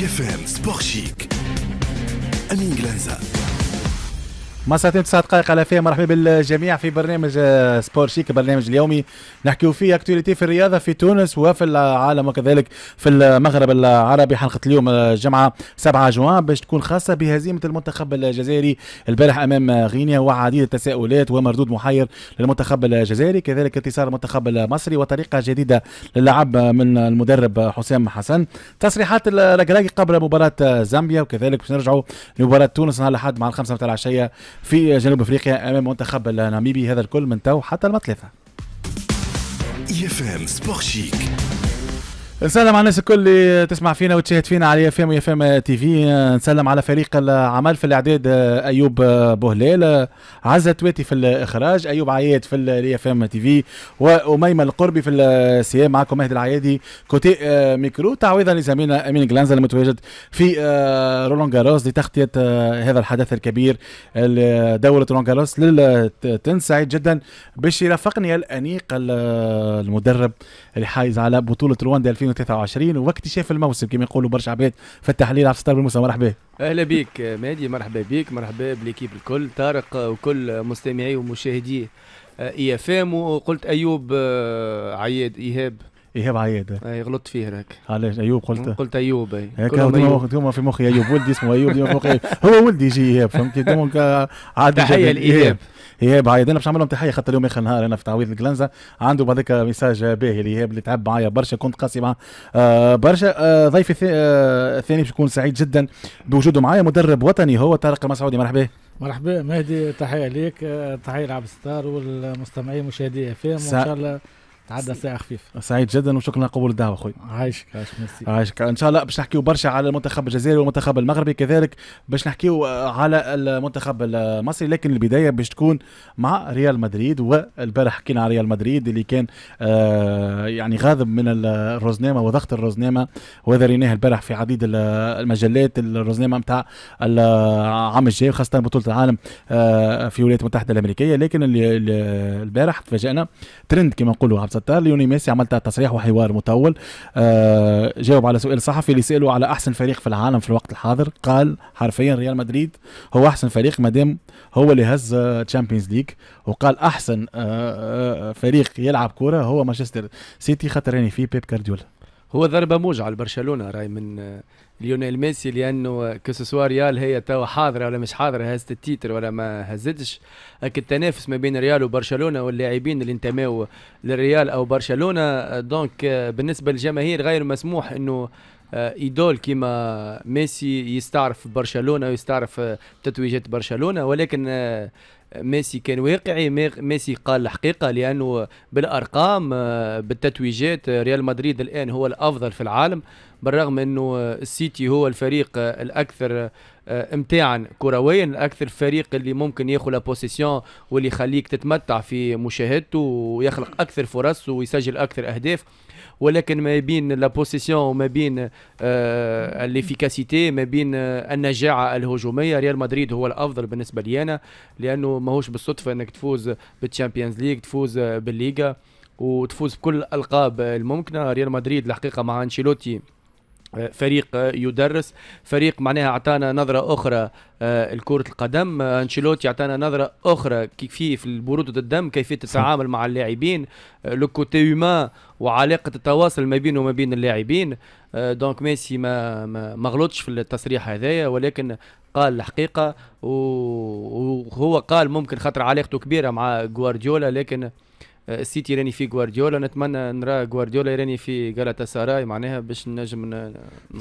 GFM Sport Chic. Amin Glaza. مساتين تسع دقائق على فيها مرحبا بالجميع في برنامج آه، سبور شيك برنامج اليومي نحكيو فيه اكتواليتي في الرياضه في تونس وفي العالم وكذلك في المغرب العربي حلقه اليوم الجمعه آه، 7 جوان باش تكون خاصه بهزيمه المنتخب الجزائري البارح امام غينيا وعديد التساؤلات ومردود محير للمنتخب الجزائري كذلك انتصار المنتخب المصري وطريقه جديده للعب من المدرب حسام حسن تصريحات الركراكي قبل مباراه زامبيا وكذلك باش نرجعوا لمباراه تونس نهار الاحد مع الخمسه متاع العشيه في جنوب افريقيا امام منتخب الناميبي هذا الكل من تو حتى المطلفه يفهم سبور نسلم على الناس الكل اللي تسمع فينا وتشاهد فينا على اف ام اف تي في نسلم على فريق العمل في الاعداد ايوب بوهلال عزة تواتي في الاخراج ايوب عياد في الاي اف ام تي في واميمه القربي في السيام معكم مهدي العيادي كوتي آه، ميكرو تعويضا لزميلنا امين جلانزا المتواجد في آه، رولون جاروس لتغطيه آه، هذا الحدث الكبير دوره رولون جاروس للتنس سعيد جدا باش يرافقني الانيق المدرب اللي حايز على بطوله رواندا 2000 2023 واكتشاف الموسم كما يقولوا برشا عباد في التحليل عبد الستار بالموسى مرحبا اهلا بك مادي مرحبا بك مرحبا بالكيب الكل طارق وكل مستمعي ومشاهدي اي اف ام وقلت ايوب آه، عياد ايهاب ايهاب عياد اي غلطت فيه هناك علاش ايوب قلت قلت ايوب اي هكا ديما في مخي ايوب ولدي اسمه ايوب ديما في مخي هو ولدي يجي إيه. ايهاب فهمت دونك عاد تحيه لايهاب ايهاب عياد انا باش نعمل لهم تحيه خاطر اليوم اخر نهار انا في تعويض الكلانزا عنده بهذاك ميساج باهي لايهاب اللي تعب معايا برشا كنت قاسي معاه آه، برشا آه، ضيفي آه، الثاني باش يكون سعيد جدا بوجوده معايا مدرب وطني هو طارق المسعودي مرحبا مرحبا مهدي تحيه ليك تحيه لعبد الستار والمستمعين مشاهدي اف وان شاء الله تعدى ساعة خفيف سعيد جدا وشكرا لقبول الدعوة اخوي عايشك عايشك ميرسي عايشك ان شاء الله باش نحكيو برشا على المنتخب الجزائري والمنتخب المغربي كذلك باش نحكيو آه، على المنتخب المصري لكن البداية باش تكون مع ريال مدريد والبارح حكينا على ريال مدريد اللي كان آه، يعني غاضب من الروزنامة وضغط الروزنامة وهذا ريناه البارح في عديد المجلات الروزنامة نتاع العام الجاي خاصة بطولة العالم آه، في الولايات المتحدة الأمريكية لكن البارح تفاجأنا ترند كما نقولوا عبد ستار ليوني ميسي عملت تصريح وحوار مطول آه جاوب على سؤال صحفي اللي سأله على أحسن فريق في العالم في الوقت الحاضر قال حرفيا ريال مدريد هو أحسن فريق مادام هو اللي هز تشامبيونز ليج وقال أحسن آه, آه،, آه، فريق يلعب كرة هو مانشستر سيتي خاطر راني فيه بيب كارديولا هو ضربه موجعه لبرشلونه راي من آه، ليونيل ميسي لانه كسوسوا ريال هي توا حاضره ولا مش حاضره هزت التيتر ولا ما هزتش التنافس ما بين ريال وبرشلونه واللاعبين اللي انتموا للريال او برشلونه دونك آه، بالنسبه للجماهير غير مسموح انه ايدول آه، كيما ميسي يستعرف برشلونه ويستعرف تتويجات برشلونه ولكن ميسي كان واقعي ميسي قال الحقيقه لانه بالارقام آه، بالتتويجات آه، ريال مدريد الان هو الافضل في العالم بالرغم انه السيتي هو الفريق آه، الاكثر آه، امتاعا كرويا اكثر فريق اللي ممكن ياخذ بوسيسيون واللي يخليك تتمتع في مشاهدته ويخلق اكثر فرص ويسجل اكثر اهداف ولكن ما بين لا بوسيسيون وما بين آه الافيكاسيتي ما بين آه النجاعه الهجوميه ريال مدريد هو الافضل بالنسبه لي انا لانه ماهوش بالصدفه انك تفوز بالتشامبيونز ليج تفوز آه، بالليغا وتفوز بكل الالقاب الممكنه ريال مدريد الحقيقه مع انشيلوتي فريق يدرس فريق معناها اعطانا نظره اخرى آه، الكرة القدم آه، انشيلوتي اعطانا نظره اخرى كيفيه في بروده الدم كيفيه التعامل مع اللاعبين لو آه، كوتي وعلاقه التواصل ما بينه وما بين اللاعبين دونك ميسي ما ما غلطش في التصريح هذايا ولكن قال الحقيقه وهو قال ممكن خاطر علاقته كبيره مع جوارديولا لكن السيتي راني في جوارديولا نتمنى نرى جوارديولا راني في جالاتا سراي معناها باش نجم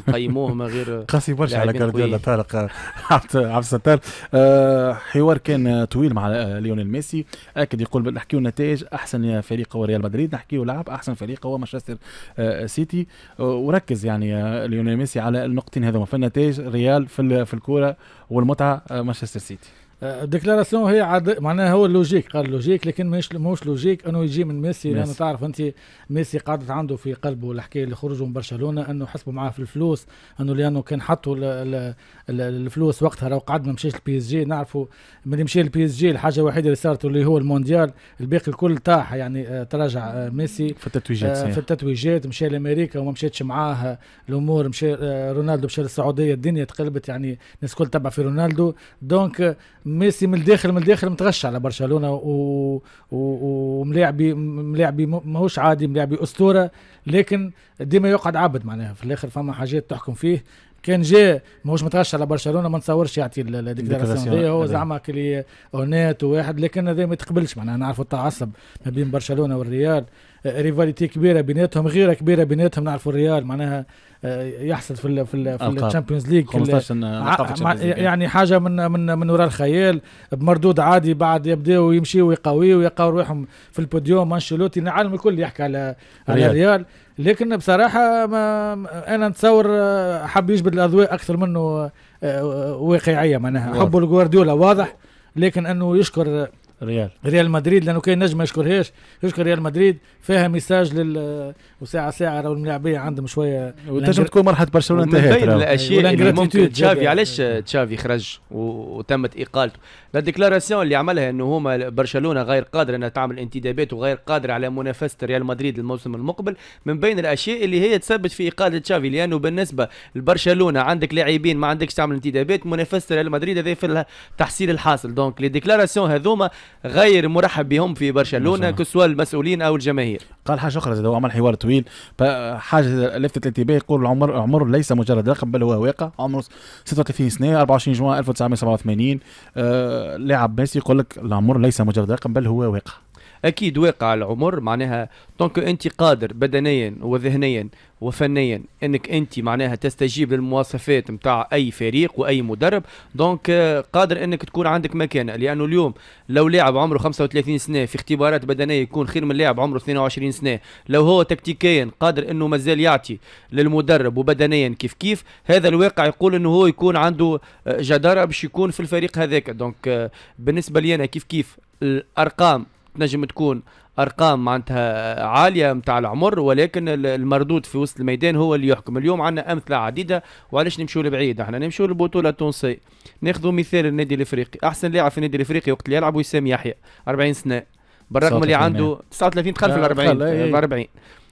نقيموه من غير قاسي برشا على غوارديولا طارق آه، عبد عبد الستار آه، حوار كان طويل مع آه، ليونيل ميسي اكد يقول نحكيو النتائج احسن فريق هو ريال مدريد نحكيو لعب احسن فريق هو مانشستر سيتي وركز يعني ليونيل ميسي على النقطتين هذوما في النتائج ريال في في الكوره والمتعه مانشستر سيتي ديكلاراسيون هي عاد معناها هو اللوجيك قال لوجيك لكن مش موش لوجيك انه يجي من ميسي, ميسي. لانه تعرف انت ميسي قعدت عنده في قلبه الحكايه اللي خرجوا من برشلونه انه حسبوا معاه في الفلوس انه لانه كان حطوا الفلوس وقتها لو قعد ما مشيش البي اس جي نعرفوا من مشي البي اس جي الحاجه الوحيده اللي صارت اللي هو المونديال الباقي الكل طاح يعني آه، تراجع آه، ميسي في التتويجات آه، في التتويجات مشى لامريكا وما مشاتش معاه الامور مشى رونالدو مشى للسعوديه الدنيا تقلبت يعني الناس الكل تبع في رونالدو دونك ميسي من الداخل من الداخل متغش على برشلونه و... و... وملاعبي ملاعبي ماهوش عادي ملاعبي اسطوره لكن ديما يقعد عبد معناها في الاخر فما حاجات تحكم فيه كان جاء ماهوش متغش على برشلونه ما نصورش يعطي الديكلاراسيون هذيا هو زعما كلي اونات وواحد لكن هذا ما تقبلش معناها نعرفوا التعصب ما بين برشلونه والريال آه، ريفاليتي كبيره بيناتهم غيره كبيره بيناتهم نعرفوا الريال معناها يحصل في الـ في الـ في الشامبيونز ليج 15 يعني حاجه من من من وراء الخيال بمردود عادي بعد يبداو يمشيوا ويقويوا ويقاو روحهم في البوديوم انشيلوتي العالم الكل يحكي على على ريال لكن بصراحه ما انا نتصور حب يجبد الاضواء اكثر منه آه، آه، واقعيه معناها حبه لجوارديولا واضح لكن انه يشكر ريال ريال مدريد لانه كاين نجم ما يشكرهاش يشكر ريال مدريد فيها ميساج لل وساعه ساعه راهو الملاعبيه عندهم شويه وتنجم تكون مرحله برشلونه انتهت من الاشياء أيوة. اللي ممكن تشافي علاش تشافي خرج وتمت اقالته لا ديكلاراسيون اللي عملها انه هما برشلونه غير قادره انها تعمل انتدابات وغير قادره على منافسه ريال مدريد الموسم المقبل من بين الاشياء اللي هي تسبب في اقاله تشافي لانه بالنسبه لبرشلونه عندك لاعبين ما عندكش تعمل انتدابات منافسه ريال مدريد هذا في التحصيل الحاصل دونك لي ديكلاراسيون هذوما غير مرحب بهم في برشلونه نعم. كسوى المسؤولين او الجماهير قال حاجه اخرى هو عمل حوار طويل حاجه لفتت الانتباه يقول العمر عمر ليس مجرد رقم بل هو واقع عمره 36 سنه 24 جوان 1987 آه لاعب ميسي يقول لك العمر ليس مجرد رقم بل هو واقع اكيد واقع العمر معناها دونك انت قادر بدنيا وذهنيا وفنيا انك انت معناها تستجيب للمواصفات نتاع اي فريق واي مدرب دونك قادر انك تكون عندك مكانه لانه اليوم لو لاعب عمره 35 سنه في اختبارات بدنيه يكون خير من لاعب عمره 22 سنه لو هو تكتيكيا قادر انه مازال يعطي للمدرب وبدنيا كيف كيف هذا الواقع يقول انه هو يكون عنده جداره باش يكون في الفريق هذاك دونك بالنسبه لي انا كيف كيف الارقام تنجم تكون ارقام معناتها عاليه نتاع العمر ولكن المردود في وسط الميدان هو اللي يحكم اليوم عندنا امثله عديده وعلاش نمشوا لبعيد احنا نمشوا للبطوله التونسي ناخذ مثال النادي الافريقي احسن لاعب في النادي الافريقي وقت اللي يلعب وسام يحيى 40 سنه بالرغم اللي عنده 39 دخل في ال 40 40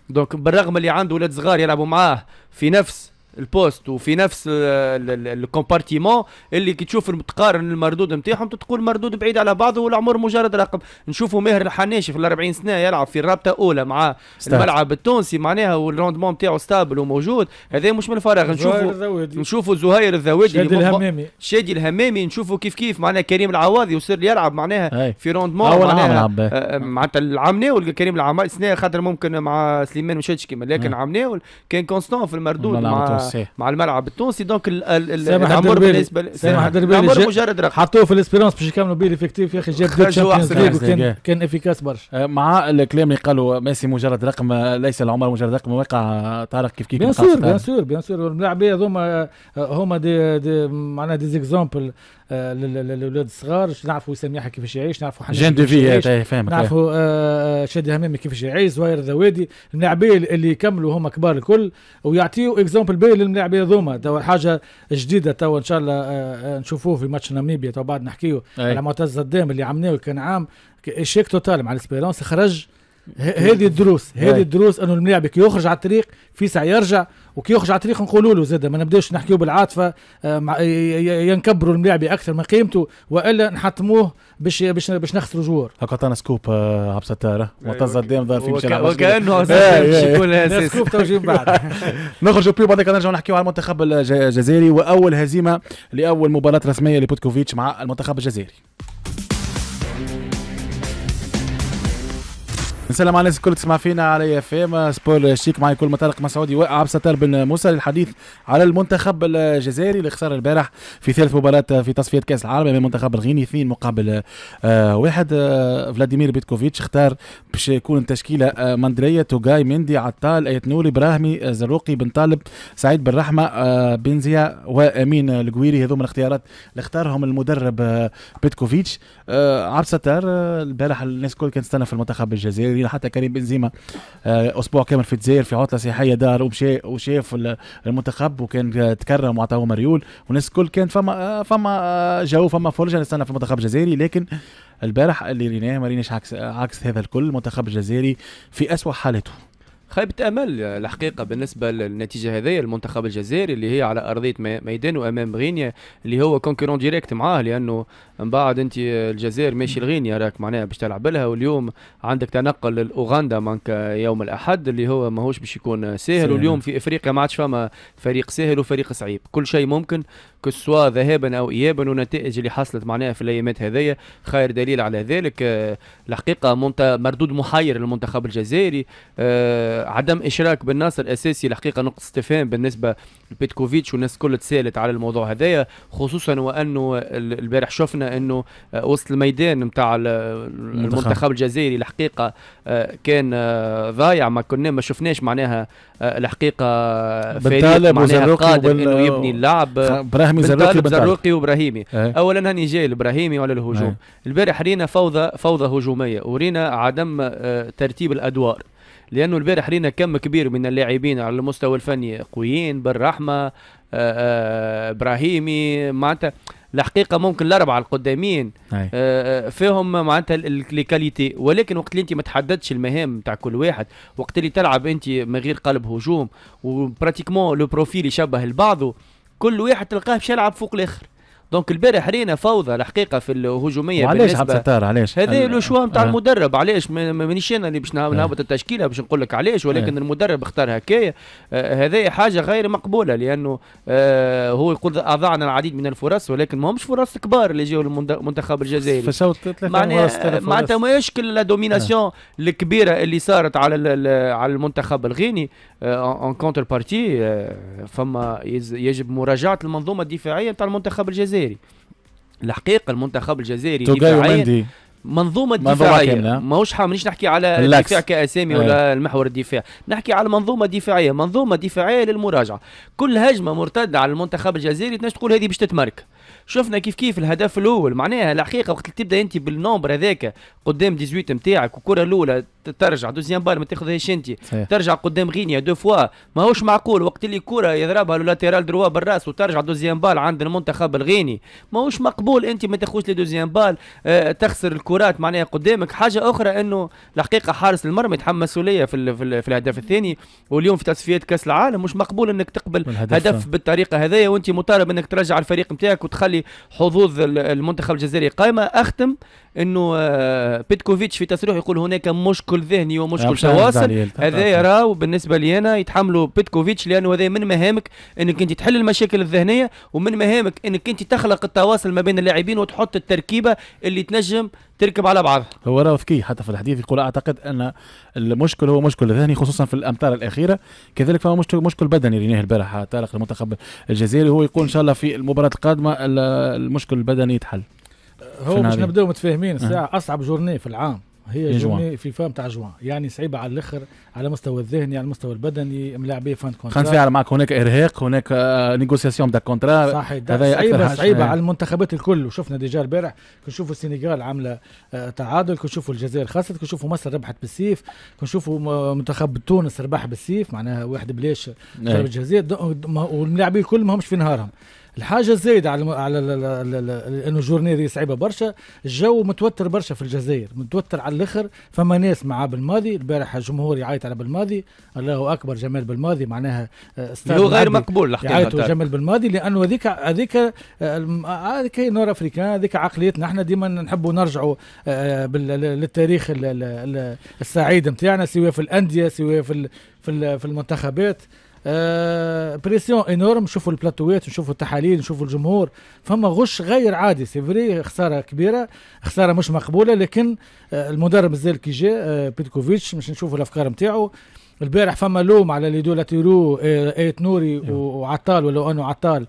دونك بالرغم اللي عنده ولاد صغار يلعبوا معاه في نفس البوست وفي نفس الكومبارتيمون اللي كي تشوف تقارن المردود نتاعهم تقول مردود بعيد على بعضه والعمر مجرد رقم نشوفوا ماهر الحناشي في ال 40 سنه يلعب في الرابطه اولى مع الملعب التونسي معناها والروندمون نتاعو ستابل وموجود هذا مش من الفراغ نشوفوا نشوفوا زهير الذوادي شادي الهمامي شادي الهمامي نشوفوا كيف كيف معناها كريم العواضي وصير يلعب معناها في روندمون معناها آه، آه، معناتها العام ناول كريم العام سنه خاطر ممكن مع سليمان مشاتشكي لكن عام ناول كان كونستون في المردود مع مع الملعب التونسي دونك العمر بالنسبه العمر مجرد رقم حطوه في الاسبيرونس باش يكملوا بيه ليفيكتيف يا اخي جاب دو تشامبيونز ليغ كان كان افيكاس برشا أه، مع الكلام اللي قالوا ميسي مجرد رقم ليس العمر مجرد رقم واقع طارق كيف كيف بيان سور بيان سور بيان سور الملاعبين هذوما أه، هما دي, دي معناها دي زيكزومبل أه، للاولاد الصغار نعرفوا سميحه كيفاش يعيش نعرفوا حنا جان دوفي فاهمك طيب. نعرفوا شادي همامي كيفاش يعيش زهير الذوادي الملاعبين اللي يكملوا هما كبار الكل ويعطيوا اكزومبل باهي الملاعب هذوما توا حاجه جديده توا ان شاء الله آه، آه، نشوفوه في ماتش ناميبيا توا بعد نحكيو على معتز الدام اللي عملناه كان عام اشيك توتال مع الاسبيرونس خرج هذه الدروس هذه إيه. الدروس انه الملاعب كي يخرج على الطريق في ساعه يرجع وكي يخرج على الطريق نقولوا له زاد ما نبداوش نحكيو بالعاطفه آه، ينكبروا الملاعب اكثر من قيمته والا نحطموه باش باش باش نخسروا جوار هكا تانا سكوب آه، عبد الستاره معتز قدام ظهر في مشي وكانه يكون سكوب توجيه بعد نخرجوا بيو بعد نرجعوا نحكيو على المنتخب الجزائري واول هزيمه لاول مباراه رسميه لبوتكوفيتش مع المنتخب الجزائري سلام على الناس الكل تسمع فينا على اف ام سبور شيك معي كل مطارق مسعودي وعبد الستار بن موسى للحديث على المنتخب الجزائري اللي خسر البارح في ثالث مباراة في تصفية كأس العالم امام منتخب الغيني اثنين مقابل آه، واحد آه، فلاديمير بيتكوفيتش اختار باش يكون التشكيلة آه، مندرية توجاي مندي عطال ايت نوري براهمي زروقي بن طالب سعيد بن رحمة بنزيا وامين القويري هذوما الاختيارات اللي اختارهم المدرب بيتكوفيتش عبد ستار البارح الناس الكل كانت تستنى في المنتخب الجزائري حتى كريم بنزيما آه، اسبوع كامل في الجزائر في عطله سياحيه دار وشاف المنتخب وكان تكرم وعطاه مريول والناس الكل كان فما فما آه، جو فما فرجه نستنى في المنتخب الجزائري لكن البارح اللي ريناه ما عكس عكس هذا الكل المنتخب الجزائري في اسوء حالته خيبة أمل الحقيقة بالنسبة للنتيجة هذه المنتخب الجزائري اللي هي على أرضية ميدان وأمام غينيا اللي هو كونكورون ديريكت معاه لأنه من بعد أنت الجزائر ماشي لغينيا راك معناها باش تلعب لها واليوم عندك تنقل لأوغندا مانك يوم الأحد اللي هو ماهوش باش يكون سهل واليوم في إفريقيا ما عادش فما فريق سهل وفريق صعيب كل شيء ممكن كسوا ذهابا أو إيابا والنتائج اللي حصلت معناها في الأيامات هذيا خير دليل على ذلك الحقيقة مردود محير للمنتخب الجزائري آه، عدم اشراك بن ناصر اساسي الحقيقه نقطه استفهام بالنسبه لبيتكوفيتش والناس الكل تسالت على الموضوع هذايا خصوصا وانه البارح شفنا انه وسط الميدان نتاع المنتخب الجزائري الحقيقه آه، كان آه، ضايع ما كنا ما شفناش معناها الحقيقه آه، فريق معناها قادر انه يبني اللعب براهمي زروقي وابراهيمي اه. اولا هاني جاي الابراهيمي وعلى الهجوم اه. البارح رينا فوضى فوضى هجوميه ورينا عدم ترتيب الادوار لانه البارح رينا كم كبير من اللاعبين على المستوى الفني قويين بالرحمه آه، آه، ابراهيمي معناتها الحقيقه ممكن الاربعه القدامين آه، فيهم معناتها الكاليتي ولكن وقت اللي انت ما تحددش المهام تاع كل واحد وقت اللي تلعب انت من غير قلب هجوم وبراتيكمون لو بروفيل يشبه لبعضه كل واحد تلقاه باش يلعب فوق الاخر دونك البارح رينا فوضى الحقيقه في الهجوميه وعلاش عبد الستار علاش هذا لو شوا نتاع آه. المدرب علاش مانيش انا اللي باش آه. نهبط التشكيله باش نقول لك علاش ولكن آه. المدرب اختار هكايا هذه حاجه غير مقبوله لانه هو يقول اضعنا العديد من الفرص ولكن ماهمش فرص كبار اللي جاوا المنتخب الجزائري معناها معناتها ما يشكل لا دوميناسيون الكبيره اللي صارت على على المنتخب الغيني اون كونتر بارتي فما يجب مراجعه المنظومه الدفاعيه نتاع المنتخب الجزائري الجزائري الحقيقه المنتخب الجزائري دفاعيا منظومة دفاعية ماهوش مانيش نحكي على الدفاع كأسامي ايه. ولا المحور الدفاع نحكي على منظومة دفاعية منظومة دفاعية للمراجعة كل هجمة مرتدة على المنتخب الجزائري تنجم تقول هذه باش تتمارك شفنا كيف كيف الهدف الاول معناها الحقيقه وقت تبدا انت بالنومبر هذاك قدام 18 نتاعك والكره الاولى ترجع دوزيام بال ما تاخذهاش انت ترجع قدام غينيا دو فوا ماهوش معقول وقت اللي الكره يضربها لاتيرال دروا بالراس وترجع دوزيام بال عند المنتخب الغيني ماهوش مقبول انت ما تاخذش لي دوزيام بال اه تخسر الكرات معناها قدامك حاجه اخرى انه الحقيقه حارس المرمى يتحمل مسؤوليه في, في, في الهدف الثاني واليوم في تصفيات كاس العالم مش مقبول انك تقبل هدف بالطريقه هذيا وانت مطالب انك ترجع الفريق نتاعك وتخلي وبالتالي حظوظ المنتخب الجزائري قائمه اختم انه آه، بيتكوفيتش في تصريح يقول هناك مشكل ذهني ومشكل تواصل هذا يراه بالنسبه لي انا يتحملوا بيتكوفيتش لانه هذا من مهامك انك انت تحل المشاكل الذهنيه ومن مهامك انك انت تخلق التواصل ما بين اللاعبين وتحط التركيبه اللي تنجم تركب على بعض هو ذكي حتى في الحديث يقول اعتقد ان المشكل هو مشكل ذهني خصوصا في الامتار الاخيره كذلك فهو مشكل مشكل بدني رينيه البارح طارق المنتخب الجزائري هو يقول ان شاء الله في المباراه القادمه المشكل البدني يتحل هو مش نبداو متفاهمين الساعه أه. اصعب جورني في العام هي جوان في فام تاع جوان يعني صعيبه على الاخر على مستوى الذهني على المستوى البدني ملاعبي فان كونترا خلينا نفعل معك هناك ارهاق هناك نيغوسياسيون دا كونترا صحيح صعيبه صعيبه آه. على المنتخبات الكل وشفنا ديجا البارح كنشوفوا السنغال عامله آه، تعادل كنشوفوا الجزائر خسرت كنشوفوا مصر ربحت بالسيف كنشوفوا منتخب تونس ربح بالسيف معناها واحد بلاش ضرب الجزائر والملاعبين الكل ماهمش في نهارهم الحاجه الزايده على على انه جورني دي صعيبه برشا الجو متوتر برشا في الجزائر متوتر على الاخر فما ناس مع بالماضي البارح الجمهور يعيط على بالماضي الله اكبر جمال بالماضي معناها آه، هو غير مقبول يعيطوا جمال بالماضي لانه هذيك هذيك آه، آه، هذيك نور افريكان هذيك عقليتنا احنا ديما نحبوا نرجعوا للتاريخ السعيد نتاعنا سواء في الانديه سواء في في المنتخبات آه بريسيون انورم نشوفوا البلاتوات نشوفوا التحاليل نشوفوا الجمهور فما غش غير عادي سي خساره كبيره خساره مش مقبوله لكن آه، المدرب مازال كي جا بيتكوفيتش مش نشوفوا الافكار نتاعو البارح فما لوم على اللي دولا تيرو ايت آه، آية نوري أيوه. وعطال ولو انه عطال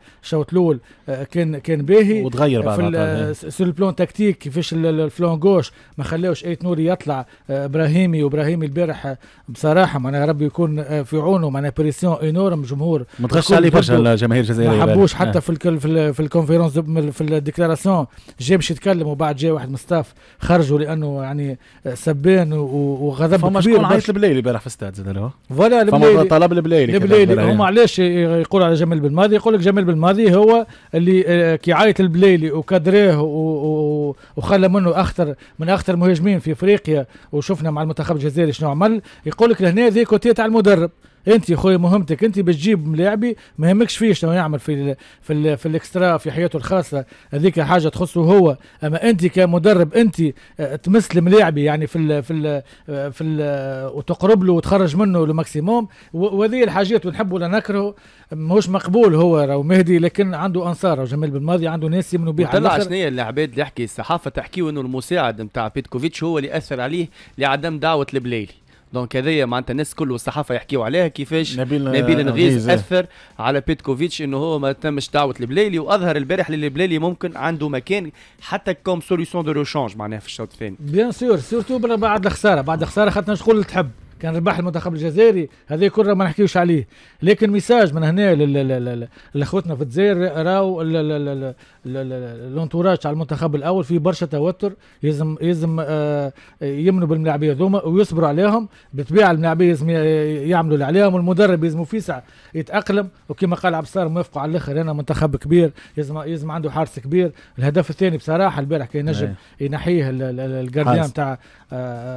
الاول آه، كان كان باهي وتغير بعد في إيه. سو البلون تكتيك كيفاش الفلون جوش ما خلاوش ايت نوري يطلع آه، ابراهيمي وابراهيمي البارح بصراحه معناها ربي يكون في عونه معناها بريسيون انورم جمهور ما تغشش عليه برشا الجماهير الجزائريه ما حبوش إيه. حتى في الكل في, في الكونفيرونس في الديكلاراسيون جا باش يتكلم وبعد جا واحد من خرجوا لانه يعني سبان وغضب فما شكون عيط بالليل البارح في الستاد منه فوالا البلايلي طلب البلايلي البلايلي هم يعني. علاش إيه، إيه، يقول على جمال بالماضي يقول لك جمال بالماضي هو اللي إيه، كي عيط البلايلي وكادريه وخلى منه اخطر من اخطر مهاجمين في افريقيا وشفنا مع المنتخب الجزائري شنو عمل يقول لك لهنا ذي كوتيه تاع المدرب انت يا خويا مهمتك انت بتجيب لاعبي ما يهمكش فيه شنو يعمل في الـ في الـ في الاكسترا في حياته الخاصه هذيك حاجه تخصه هو اما انت كمدرب انت آه، تمسلم لاعبي يعني في الـ في الـ آه، في الـ آه، وتقرب له وتخرج منه لماكسيموم وهذه الحاجات ونحبه ولا نكرهه مش مقبول هو راهو مهدي لكن عنده انصار جمال بالماضي عنده ناس يمنوا به طلع شنو العباد اللي يحكي الصحافه تحكيوا انه المساعد نتاع بيتكوفيتش هو اللي اثر عليه لعدم دعوه البلايلي دونك هذايا معناتها الناس كل والصحافه يحكيوا عليها كيفاش نبيل, نبيل نغيز إيه. اثر على بيتكوفيتش انه هو ما تمش دعوه البلايلي واظهر البارح البلايلي ممكن عنده مكان حتى كوم سوليسيون دو روشانج معناها في الشوط الثاني بيان سور سورتو بعد الخساره بعد الخساره خاطر شكون تحب كان ربح المنتخب الجزائري هذا كله ما نحكيوش عليه لكن ميساج من هنا لاخوتنا في الجزائر راو الانتوراج على المنتخب الاول في برشا توتر يلزم يلزم آه، يمنوا بالملاعبيه هذوما ويصبروا عليهم بالطبيعه الملاعبيه لازم يعملوا اللي عليهم والمدرب لازم في ساعه يتاقلم وكما قال عبد الصار موافقوا على الاخر انا منتخب كبير يلزم يلزم عنده حارس كبير الهدف الثاني بصراحه البارح كان ينجم نعم. ينحيه الجارديان نتاع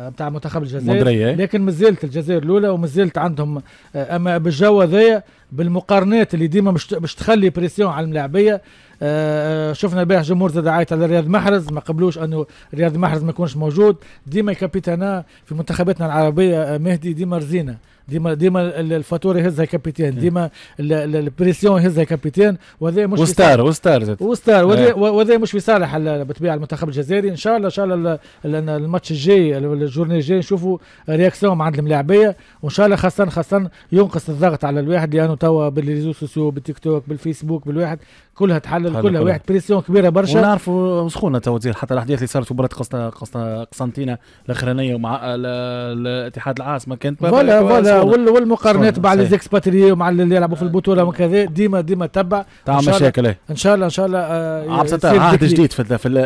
نتاع آه، منتخب الجزائر لكن مازال زلت الجزائر الاولى وما عندهم آه، اما بالجو هذايا بالمقارنات اللي ديما باش تخلي بريسيون على الملاعبيه آه، آه، شفنا البارح جمهور زاد عايت على رياض محرز ما قبلوش انه رياض محرز ما يكونش موجود ديما كابيتانا في منتخباتنا العربيه مهدي ديما رزينا ديما ديما الفاتوره يهزها كابيتان إيه. ديما البريسيون يهزها كابيتان وهذا مش وستار وستار وستار وهذا إيه. مش في صالح بالطبيعه المنتخب الجزائري ان شاء الله ان شاء الله الماتش الجاي الجورني الجاي نشوفوا رياكسيون عند الملاعبيه وان شاء الله خاصه خاصه ينقص الضغط على الواحد لانه توا بالريزو سوسيو بالتيك توك بالفيسبوك بالواحد كلها تحلل كلها واحد بريسيون كبيره برشا ونعرفوا سخونه توا حتى الاحداث اللي صارت في مباراه قسطنطينه الاخرانيه مع الاتحاد العاصمه كانت فوالا فوالا والمقارنات مع لي زيكسباتري ومع اللي يلعبوا في البطوله آه. وكذا ديما ديما تبع تعمل مشاكل إيه. ان شاء الله ان شاء الله آه، عم تطرح عهد جديد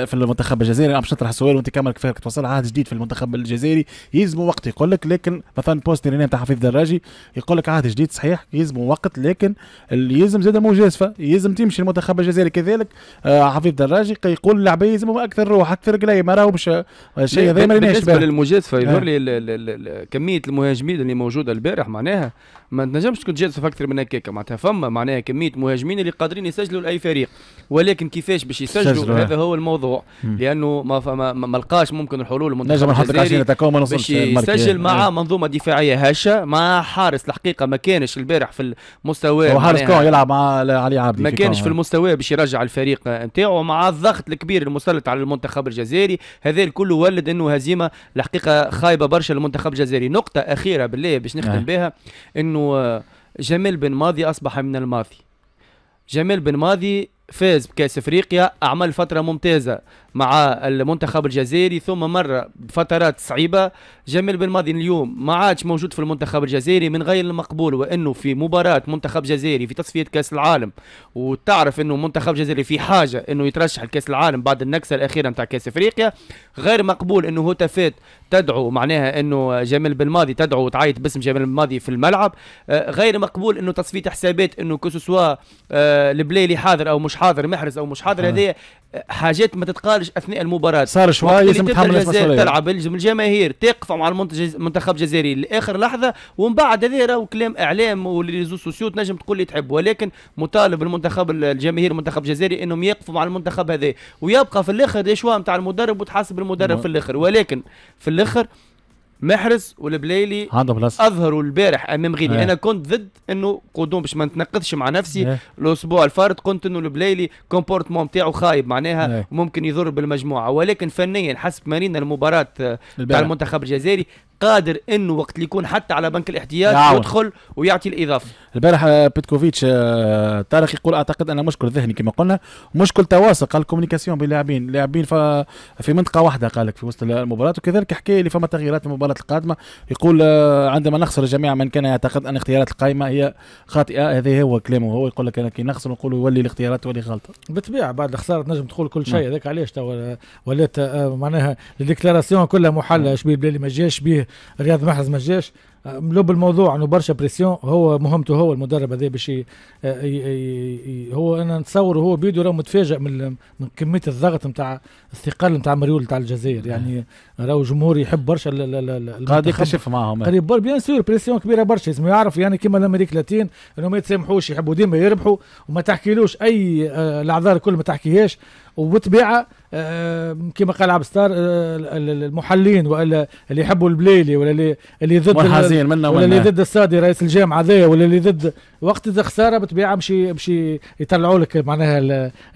في المنتخب الجزائري عم تطرح سؤال وانت كامل كيفاش توصل عهد جديد في المنتخب الجزائري يلزم وقت يقول لك لكن مثلا بوست نتاع حفيظ دراجي يقول لك عهد جديد صحيح يلزم وقت لكن اللي يلزم زاد مجازفه يلزم تمشي المنتخب الجزائري كذلك آه، حفيظ دراجي يقول اللاعبين يلزمهم اكثر روح اكثر قلايه ما راهمش شيء هذا ما بالنسبه للمجازفه يظهر لي كميه المهاجمين اللي موجوده امبارح معناها ما تنجمش تكون في اكثر من هكاك معناتها فما معناها كميه مهاجمين اللي قادرين يسجلوا لاي فريق ولكن كيفاش باش يسجلوا هذا إيه. هو الموضوع مم. لانه ما فما ما لقاش ممكن الحلول نجم نحط ما باش يسجل مع إيه. منظومه دفاعيه هشه مع حارس الحقيقه ما كانش البارح في المستوى هو حارس كون يلعب مع علي عبدي ما كانش في إيه. المستوى باش يرجع الفريق نتاعو مع الضغط الكبير المسلط على المنتخب الجزائري هذا الكل ولد انه هزيمه الحقيقه خايبه برشا للمنتخب الجزائري نقطه اخيره بالله باش نختم بها انه انه جميل بن ماضي اصبح من الماضي جميل بن ماضي فاز بكاس افريقيا عمل فتره ممتازه مع المنتخب الجزائري ثم مر بفترات صعيبه جمال بن ماضي اليوم ما عادش موجود في المنتخب الجزائري من غير المقبول وانه في مباراه منتخب جزائري في تصفيه كاس العالم وتعرف انه منتخب جزائري في حاجه انه يترشح لكاس العالم بعد النكسه الاخيره نتاع كاس افريقيا غير مقبول انه هتافات تدعو معناها انه جمال بن ماضي تدعو وتعيط باسم جمال بن ماضي في الملعب آه، غير مقبول انه تصفيه حسابات انه كوسوسوا آه البلايلي حاضر او مش حاضر محرز او مش حاضر هذايا حاجات ما تتقالش اثناء المباراه صار شوي لازم تحمل المسؤوليه تلعب لازم الجماهير تقف مع المنتخب الجزائري لاخر لحظه ومن بعد هذا راهو كلام اعلام والريزو سوسيو تنجم تقول اللي تحب ولكن مطالب المنتخب الجماهير المنتخب الجزائري انهم يقفوا مع المنتخب هذا ويبقى في الاخر شوا نتاع المدرب وتحاسب المدرب في الاخر ولكن في الاخر محرز والبلايلي اظهروا البارح امام غيني إيه. انا كنت ضد انه قدوم باش ما نتنقذش مع نفسي إيه. الاسبوع الفارط كنت انه البلايلي كومبورتمون نتاعو خايب معناها إيه. ممكن يضر بالمجموعه ولكن فنيا حسب رينا المباراه تاع المنتخب الجزائري قادر انه وقت اللي يكون حتى على بنك الاحتياط يدخل ويعطي الاضافه البارح آه، بيتكوفيتش طارق آه، يقول اعتقد ان مشكل ذهني كما قلنا مشكل تواصل قال كوميونيكاسيون بين اللاعبين لاعبين في منطقه واحده قال لك في وسط المباراه وكذلك حكى لي فما تغييرات في المباراه الاختيارات القادمة يقول آه، عندما نخسر جميع من كان يعتقد أن اختيارات القائمة هي خاطئة هذا هو كلامه هو يقول لك أنا كي نخسر نقول يولي الاختيارات تولي غلطة بالطبيعة بعد خسارة تنجم تقول كل شيء نعم. هذاك علاش آه، ولات آه، معناها الديكلاراسيون كلها محلة نعم. اش بيه بلالي ما جاش بيه رياض محرز ما جاش لب الموضوع انه برشا بريسيون هو مهمته هو المدرب هذا باش هو انا نتصور هو بيدو راه متفاجئ من من كميه الضغط نتاع الثقل نتاع مريول نتاع الجزائر نعم. يعني راهو جمهور يحب برشا قاعد يكتشف معاهم إيه. قريب بيان سور بريسيون كبيره برشا لازم يعرف يعني كما الامريك اللاتين انه ما يتسامحوش يحبوا ديما يربحوا وما تحكيلوش اي آه، الاعذار الكل ما تحكيهاش وبالطبيعه آه، كما قال عبد الستار آه، المحلين والا اللي يحبوا البليلي ولا اللي اللي ضد منا منا ولا اللي ضد السادي رئيس الجامعه ذا ولا اللي ضد وقت الخساره بالطبيعه مشي مشي يطلعوا لك معناها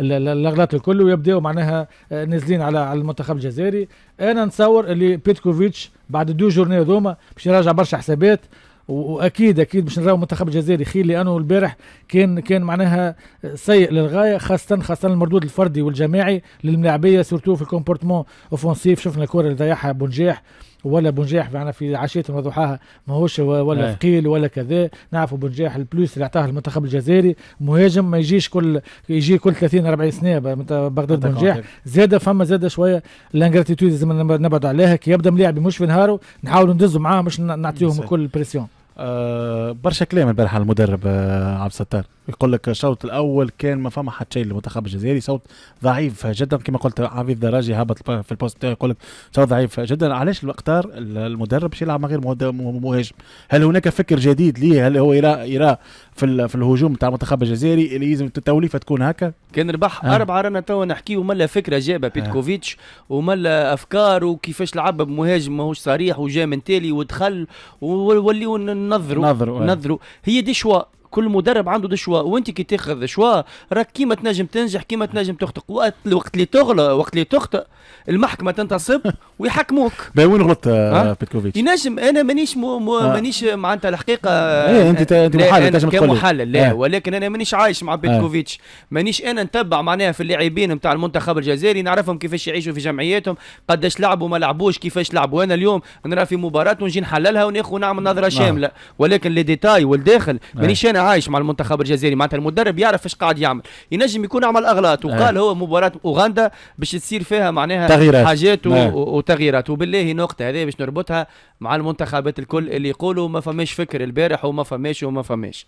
الاغلاط الكل ويبداوا معناها آه، نازلين على على المنتخب الجزائري انا نتصور اللي بيتكوفيتش بعد دو جورني هذوما باش يراجع برشا حسابات واكيد اكيد باش نراو منتخب الجزائري خير لانه البارح كان كان معناها سيء للغايه خاصه خاصه المردود الفردي والجماعي للملاعبيه سورتو في الكومبورتمون اوفونسيف شفنا الكره اللي ضيعها بونجاح ولا بونجاح معنا في عشيه وضحاها ماهوش ولا إيه. ثقيل ولا كذا نعرفوا بونجاح البلوس اللي اعطاه المنتخب الجزائري مهاجم ما يجيش كل يجي كل 30 40 سنه بغداد بونجاح زاد فما زاد شويه لانجراتيتود لازم نبعد عليها كي يبدا ملاعب مش في نهاره نحاولوا ندزوا معاه مش نعطيهم كل بريسيون آه برشا كلام البارح على المدرب آه عبد الستار يقول لك الشوط الاول كان ما فما حد شيء للمنتخب الجزائري صوت ضعيف جدا كما قلت عفيف دراجي هبط في البوست تاعو آه، يقول لك صوت ضعيف جدا علاش اختار المدرب باش يلعب من غير مهاجم هل هناك فكر جديد ليه هل هو يرى يرى في في الهجوم تاع المنتخب الجزائري اللي يلزم التوليفه تكون هكا كان ربح آه. اربعه رانا توا نحكيو ملا فكره جابه آه. بيتكوفيتش آه. وملا افكار وكيفاش لعب بمهاجم ماهوش صريح وجا من تالي ودخل ووليو ننظروا نظروا آه. هي دي شوا كل مدرب عنده دي شوا وانت كي تاخذ شوا راك كيما تنجم تنجح كيما تنجم تخطئ وقت الوقت اللي تغلى وقت اللي تخطئ المحكمه تنتصب ويحكموك باي وين غلطت آه، بيتكوفيتش ينجم انا مانيش مو مو آه. مانيش معناتها الحقيقه ايه انت انت محلل تنجم تقول محلل لا آه. ولكن انا مانيش عايش مع بيتكوفيتش مانيش انا نتبع معناها في اللاعبين نتاع المنتخب الجزائري نعرفهم كيفاش يعيشوا في جمعياتهم قداش لعبوا ما لعبوش كيفاش لعبوا انا اليوم نرى في مباراه ونجي نحللها وناخذ نعمل نظره شامله ولكن لي ديتاي والداخل مانيش انا عايش مع المنتخب الجزائري معناتها المدرب يعرف ايش قاعد يعمل ينجم يكون عمل اغلاط آه. وقال هو مباراه اوغندا باش تصير فيها معناها تغييرات. حاجات نعم. وتغييرات وبالله نقطه هذه باش نربطها مع المنتخبات الكل اللي يقولوا ما فماش فكر البارح وما فماش وما فماش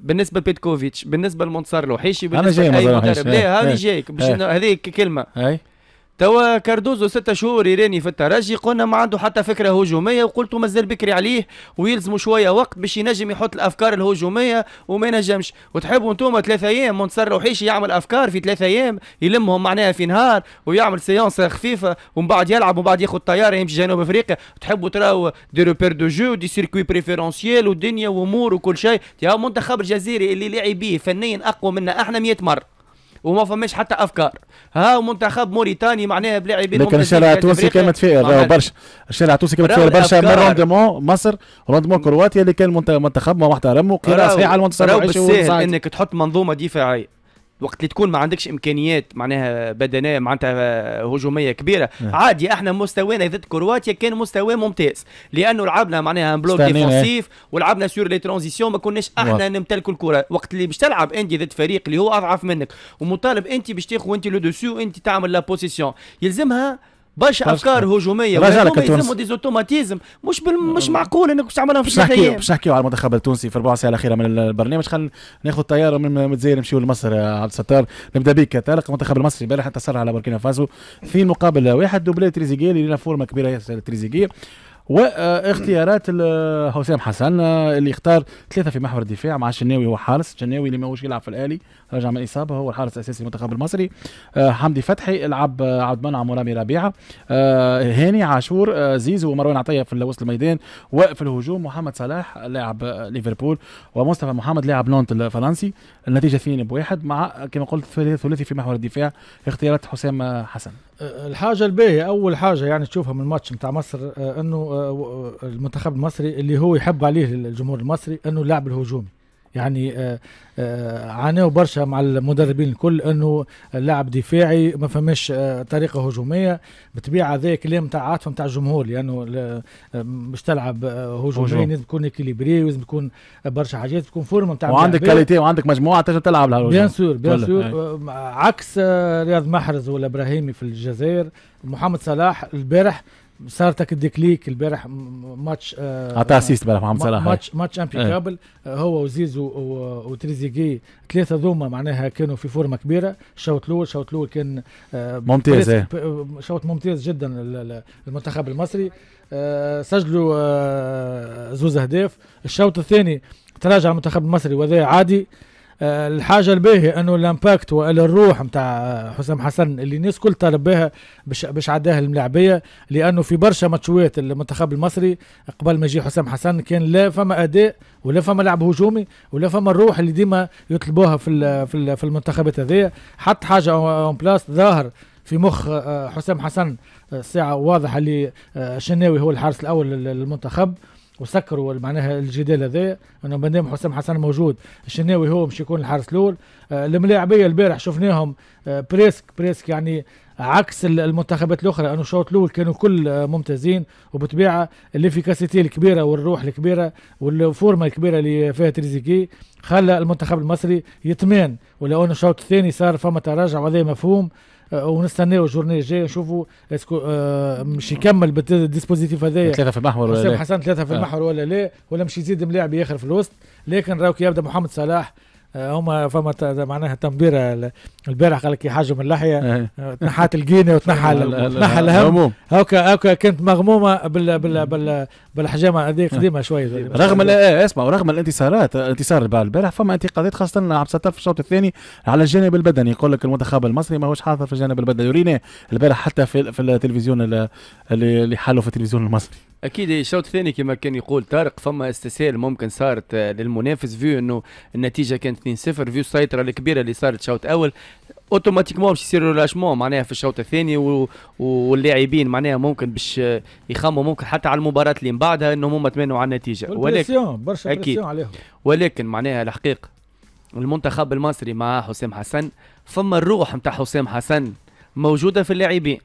بالنسبه لبيتكوفيتش بالنسبه لمنتصر لوحيشي بالنسبه لاي مدرب لا آه. هذه آه. جايك هذه كلمه هاي. توا كاردوزو ستة شهور يراني في الترجي قلنا ما عنده حتى فكره هجوميه وقلت مازال بكري عليه ويلزموا شويه وقت باش ينجم يحط الافكار الهجوميه وما ينجمش وتحبوا انتم ثلاثة ايام منتصر روحيشي يعمل افكار في ثلاثة ايام يلمهم معناها في نهار ويعمل سيونس خفيفه ومن بعد يلعب ومن بعد ياخذ الطياره يمشي جنوب افريقيا تحبوا تراو دي روبير دو جو دي سيركوي بريفيرونسييل ودنيا وامور وكل شيء يا منتخب الجزيري اللي لعب به فنيا اقوى منا احنا 100 مره وما فماش حتى افكار ها منتخب موريتاني معناها بلاعبين لكن الشارع التونسي كان متفائل برشا الشارع التونسي كان متفائل برشا من روندمون مصر روندمون كرواتيا اللي كان منتخب محترم وقراءه صحيحه على بالسهل انك تحط منظومه دفاعيه وقت اللي تكون ما عندكش امكانيات معناها بدنيه معناتها هجوميه كبيره أه. عادي احنا مستوانا ضد كرواتيا كان مستوى ممتاز لانه لعبنا معناها بلوك إيه. ديفونسيف ولعبنا سور لي ترانزيسيون ما كناش احنا نمتلكوا الكره وقت اللي باش تلعب انت ضد فريق اللي هو اضعف منك ومطالب انت باش تاخذ انت لو دوسو وانت تعمل لا بوسيسيون يلزمها برشا افكار هجوميه رجالك دي زوتوماتيزم مش بال... مش معقول انك باش تعملها في باش ايام باش نحكيو على المنتخب التونسي في الربع ساعه الاخيره من البرنامج خلينا ناخذ طياره من متزاير نمشيو لمصر يا عبد الستار نبدا بك تالق المنتخب المصري امبارح انتصر على بوركينا فاسو في مقابل واحد دوبلي تريزيجيه اللي لنا فورمه كبيره ياسر تريزيجيه واختيارات حسام حسن آه، اللي اختار ثلاثه في محور الدفاع مع الشناوي هو حارس الشناوي اللي ماهوش يلعب في الاهلي رجع من اصابه هو الحارس الاساسي للمنتخب المصري آه، حمدي فتحي لعب آه، عبد المنعم ورامي ربيعه آه، هاني عاشور زيزو ومروان عطيه في وسط الميدان وفي الهجوم محمد صلاح لاعب ليفربول ومصطفى محمد لاعب نونت الفرنسي النتيجه 2 بواحد مع كما قلت ثلاثي في محور الدفاع اختيارات حسام حسن الحاجة الباهية أول حاجة يعني تشوفها من الماتش نتاع مصر أنه المنتخب المصري اللي هو يحب عليه الجمهور المصري أنه اللاعب الهجومي يعني آه، آه، عانوا برشا مع المدربين الكل انه اللاعب دفاعي ما فماش آه، طريقه هجوميه بطبيعه هذا كلام تاع عاطفه تاع الجمهور لانه يعني باش تلعب هجوميا لازم تكون اكيليبري ولازم تكون برشا حاجات تكون فورم تاع وعندك كاليتي وعندك مجموعه تنجم تلعب لها بيان سور بيان سور عكس رياض محرز ولا ابراهيمي في الجزائر محمد صلاح البارح صارتك الدكليك البارح ماتش آه، اعطى آه اسيست البارح محمد صلاح ماتش ماتش امبيكابل ايه. آه، هو وزيزو وتريزيجي ثلاثه ذوما معناها كانوا في فورمه كبيره الشوط الاول الشوط الاول كان آه ممتاز ايه. آه، شوط ممتاز جدا المنتخب المصري آه سجلوا آه زوز اهداف الشوط الثاني تراجع المنتخب المصري وهذا عادي آه آه، الحاجه الباهيه انه الامباكت والروح نتاع آه، حسام حسن اللي الناس كل طالب بها باش باش عداها الملاعبيه لانه في برشا ماتشوات المنتخب المصري قبل ما يجي حسام حسن كان لا فما اداء ولا فما لعب هجومي ولا فما الروح اللي ديما يطلبوها في في, في المنتخبات هذيا حط حاجه اون بلاس ظاهر في مخ آه، حسام حسن ساعه واضحه اللي الشناوي هو الحارس الاول للمنتخب وسكروا معناها الجدال هذا انه ما دام حسام حسن موجود الشناوي هو مش يكون الحارس الاول آه، الملاعبيه البارح شفناهم آه، بريسك بريسك يعني عكس المنتخبات الاخرى انه الشوط الاول كانوا كل آه، ممتازين وبطبيعه الافيكاسيتي الكبيره والروح الكبيره والفورمه الكبيره اللي فيها تريزيكي خلى المنتخب المصري يتمان ولو انه الشوط الثاني صار فما تراجع وهذا مفهوم آه، ونستناو الجورني الجايه نشوفوا اسكو آه، مش يكمل بالديسبوزيتيف هذايا ثلاثه في المحور ولا لا حسن ثلاثه في آه. المحور ولا لا ولا مش يزيد ملاعب اخر في الوسط لكن راوك يبدا محمد صلاح آه، هما فما معناها تمبيره البارح قال لك حاجه من اللحيه إيه. آه، تنحات الجينه وتنحى تنحى الهم هكا هكا كانت مغمومه بال بال بال بالحجامه هذه قديمه شويه رغم إيه، إيه، اسمع ورغم الانتصارات انتصار البارح فما انتقادات خاصه عبد الستار في الشوط الثاني على الجانب البدني يقول لك المنتخب المصري ماهوش حاضر في الجانب البدني يورينا البارح حتى في, في التلفزيون اللي حاله في التلفزيون المصري اكيد الشوط الثاني كما كان يقول طارق فما استسهال ممكن صارت آه، للمنافس فيو انه النتيجه كانت 2-0 فيو السيطره الكبيره اللي صارت الشوط الاول اوتوماتيكمون باش يصير ريلاشمون معناها في الشوط الثاني و... واللاعبين معناها ممكن باش آه، يخموا ممكن حتى على المباراه اللي من بعدها انهم هم تمنوا على النتيجه ولكن برشا اكيد عليهم ولكن معناها الحقيقه المنتخب المصري مع حسام حسن فما الروح نتاع حسام حسن موجوده في اللاعبين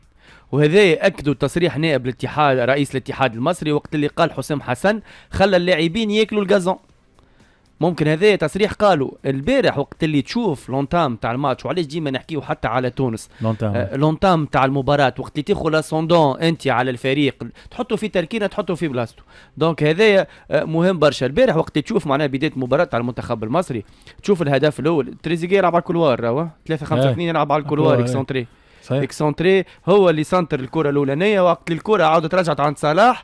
وهذا اكدوا تصريح نائب الاتحاد رئيس الاتحاد المصري وقت اللي قال حسام حسن خلى اللاعبين ياكلوا الجازون ممكن هذا تصريح قالوا البارح وقت اللي تشوف لونتام تاع الماتش وعلاش ديما نحكيو حتى على تونس لونتام آه، لونتام تاع المباراه وقت اللي تاخذ لاسوندون انت على الفريق تحطه في تركينه تحطه في بلاصته دونك هذا آه، مهم برشا البارح وقت اللي تشوف معناها بدايه مباراه تاع المنتخب المصري تشوف الهدف الاول تريزيجيه يلعب على الكولوار 3 5 2 يلعب على الكولوار إيه. اكسونتري صحيح. اكسنتري هو اللي سنتر الكره الاولانيه وقت الكره عاودت رجعت عند صلاح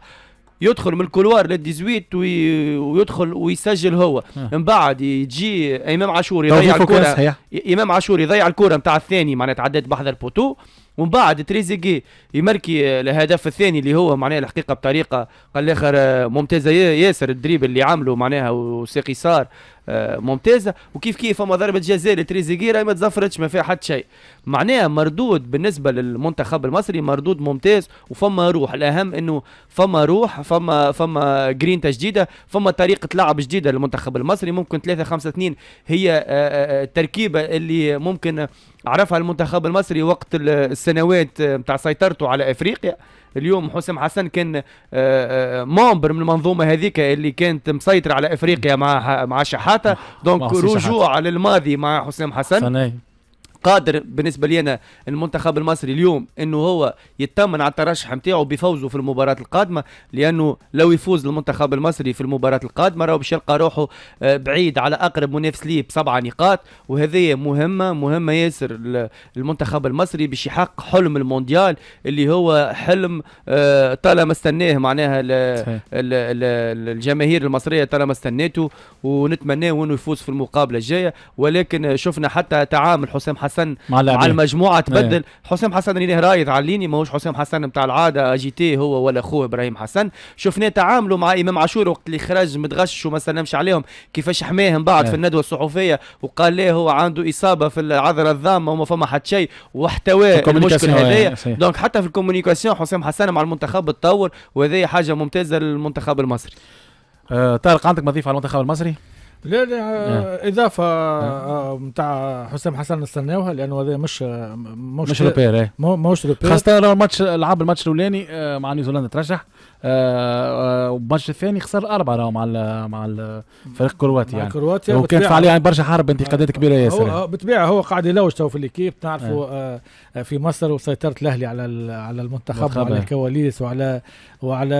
يدخل من الكولوار لل 18 وي... ويدخل ويسجل هو آه. من بعد يجي امام عاشور يضيع الكره امام عاشور يضيع الكره نتاع الثاني معناها تعدات بحذا البوتو ومن بعد تريزيجي يمركي الهدف الثاني اللي هو معناها الحقيقه بطريقه قال الاخر آه، ممتازه ياسر الدريب اللي عمله معناها وساقي صار ممتازه وكيف كيف فما ضربه جزاء لتريزيجيه راهي ما تزفرتش ما فيها حتى شيء معناها مردود بالنسبه للمنتخب المصري مردود ممتاز وفما روح الاهم انه فما روح فما فما جرينتا جديده فما طريقه لعب جديده للمنتخب المصري ممكن 3 5 2 هي آه، آه، آه، التركيبه اللي ممكن عرفها المنتخب المصري وقت السنوات نتاع سيطرته على افريقيا اليوم حسام حسن كان آه، آه، مامبر من المنظومه هذيك اللي كانت مسيطره على افريقيا مع مع شحاته دونك رجوع للماضي مع حسام حسن صنعي. قادر بالنسبه لي انا المنتخب المصري اليوم انه هو يتمن على الترشح نتاعو بفوزه في المباراه القادمه لانه لو يفوز المنتخب المصري في المباراه القادمه راهو باش يلقى روحه آه، بعيد على اقرب منافس ليه بسبعه نقاط وهذه مهمه مهمه ياسر المنتخب المصري باش يحقق حلم المونديال اللي هو حلم آه، طالما استناه معناها الجماهير المصريه طالما استناته ونتمناه انه يفوز في المقابله الجايه ولكن شفنا حتى تعامل حسام حسن حسن مع, مع المجموعه تبدل ايه. حسام حسن اللي رايد على الليني ماهوش حسام حسن بتاع العاده اجي آه، تي هو ولا اخوه ابراهيم حسن شفناه تعامله مع امام عاشور وقت اللي خرج متغش وما سلمش عليهم كيفاش حماهم بعد ايه. في الندوه الصحفيه وقال ليه هو عنده اصابه في العذره الضامه وما فما حد شيء واحتوى المشكل هذايا دونك حتى في الكوميونيكاسيون حسام حسن مع المنتخب تطور وهذه حاجه ممتازه للمنتخب المصري آه طارق عندك مضيف على المنتخب المصري؟ لا لا آه. اضافه آه. نتاع آه، حسام حسن نستناوها لانه هذا مش مش مش ريبير إيه. مش روبير خاصه الماتش لعب الماتش الاولاني آه، مع نيوزيلندا ترشح آه، آه، والماتش الثاني خسر اربعه راهو مع ال مع الفريق كرواتيا يعني كرواتيا وكان عليه يعني برشا حرب انتقادات آه، كبيره ياسر هو بطبيعة هو قاعد يلوج تو في الكيب تعرفوا إيه. آه. في مصر وسيطره الاهلي على على المنتخب وعلى إيه. الكواليس وعلى وعلى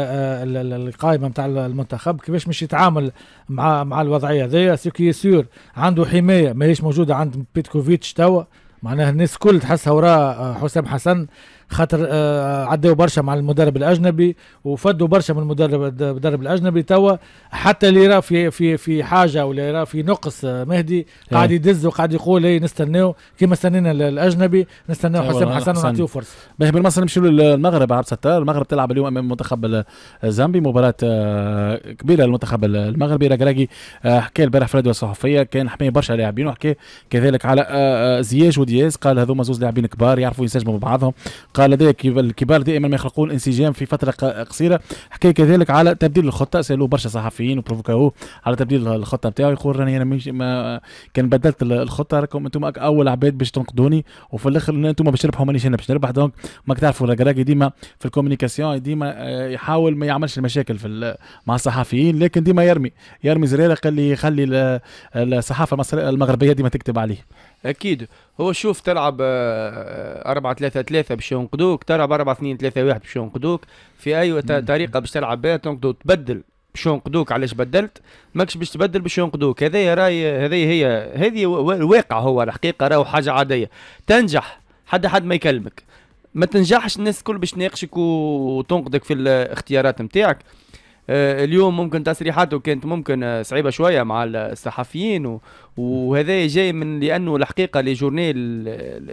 القائمه نتاع المنتخب كيفاش مش يتعامل مع مع الوضعيه هذيا سيكي سور عنده حمايه ماهيش موجوده عند بيتكوفيتش توا معناها الناس كل تحسها وراء حسام حسن خاطر آه، عداو برشا مع المدرب الاجنبي وفدوا برشا من المدرب المدرب الاجنبي توا حتى اللي راه في في في حاجه ولا راه في نقص آه، مهدي إيه. قاعد يدز وقاعد يقول اي نستناو كيما استنينا الاجنبي نستناو إيه، حسام حسن ونعطيو فرصه باهي بالمصر نمشيو للمغرب عبد الستار المغرب تلعب اليوم امام المنتخب الزامبي مباراه آه، كبيره للمنتخب المغربي راكراكي حكى البارح في الصحفيه كان حمايه برشا لاعبين وحكى كذلك على زياج ودياز قال هذوما زوز لاعبين كبار يعرفوا يسجموا بعضهم قال لديك الكبار دائما ما يخلقون انسجام في فتره قصيره حكى كذلك على تبديل الخطه سالوه برشا صحفيين وبروفوكاوه على تبديل الخطه نتاعو يقول راني انا ما كان بدلت الخطه راكم انتم اول عباد باش تنقدوني وفي الاخر انتم باش تربحوا مانيش انا باش نربح دونك ماك تعرفوا راكي ديما في الكوميونيكاسيون ديما آه، يحاول ما يعملش المشاكل في مع الصحفيين لكن ديما يرمي يرمي زراره قال لي الصحافه المغربيه ديما تكتب عليه اكيد هو شوف تلعب 4 3 3 باش ينقدوك تلعب 4 2 3 1 باش ينقدوك في اي طريقه باش تلعب بها تنقدو تبدل باش ينقدوك علاش بدلت ماكش باش تبدل باش ينقدوك هذايا راي هذايا هي هذه الواقع هو الحقيقه راهو حاجه عاديه تنجح حد حد ما يكلمك ما تنجحش الناس الكل باش تناقشك وتنقدك في الاختيارات نتاعك آه، اليوم ممكن تصريحاته كانت ممكن آه، صعيبه شويه مع الصحفيين وهذا جاي من لانه الحقيقه لي جورني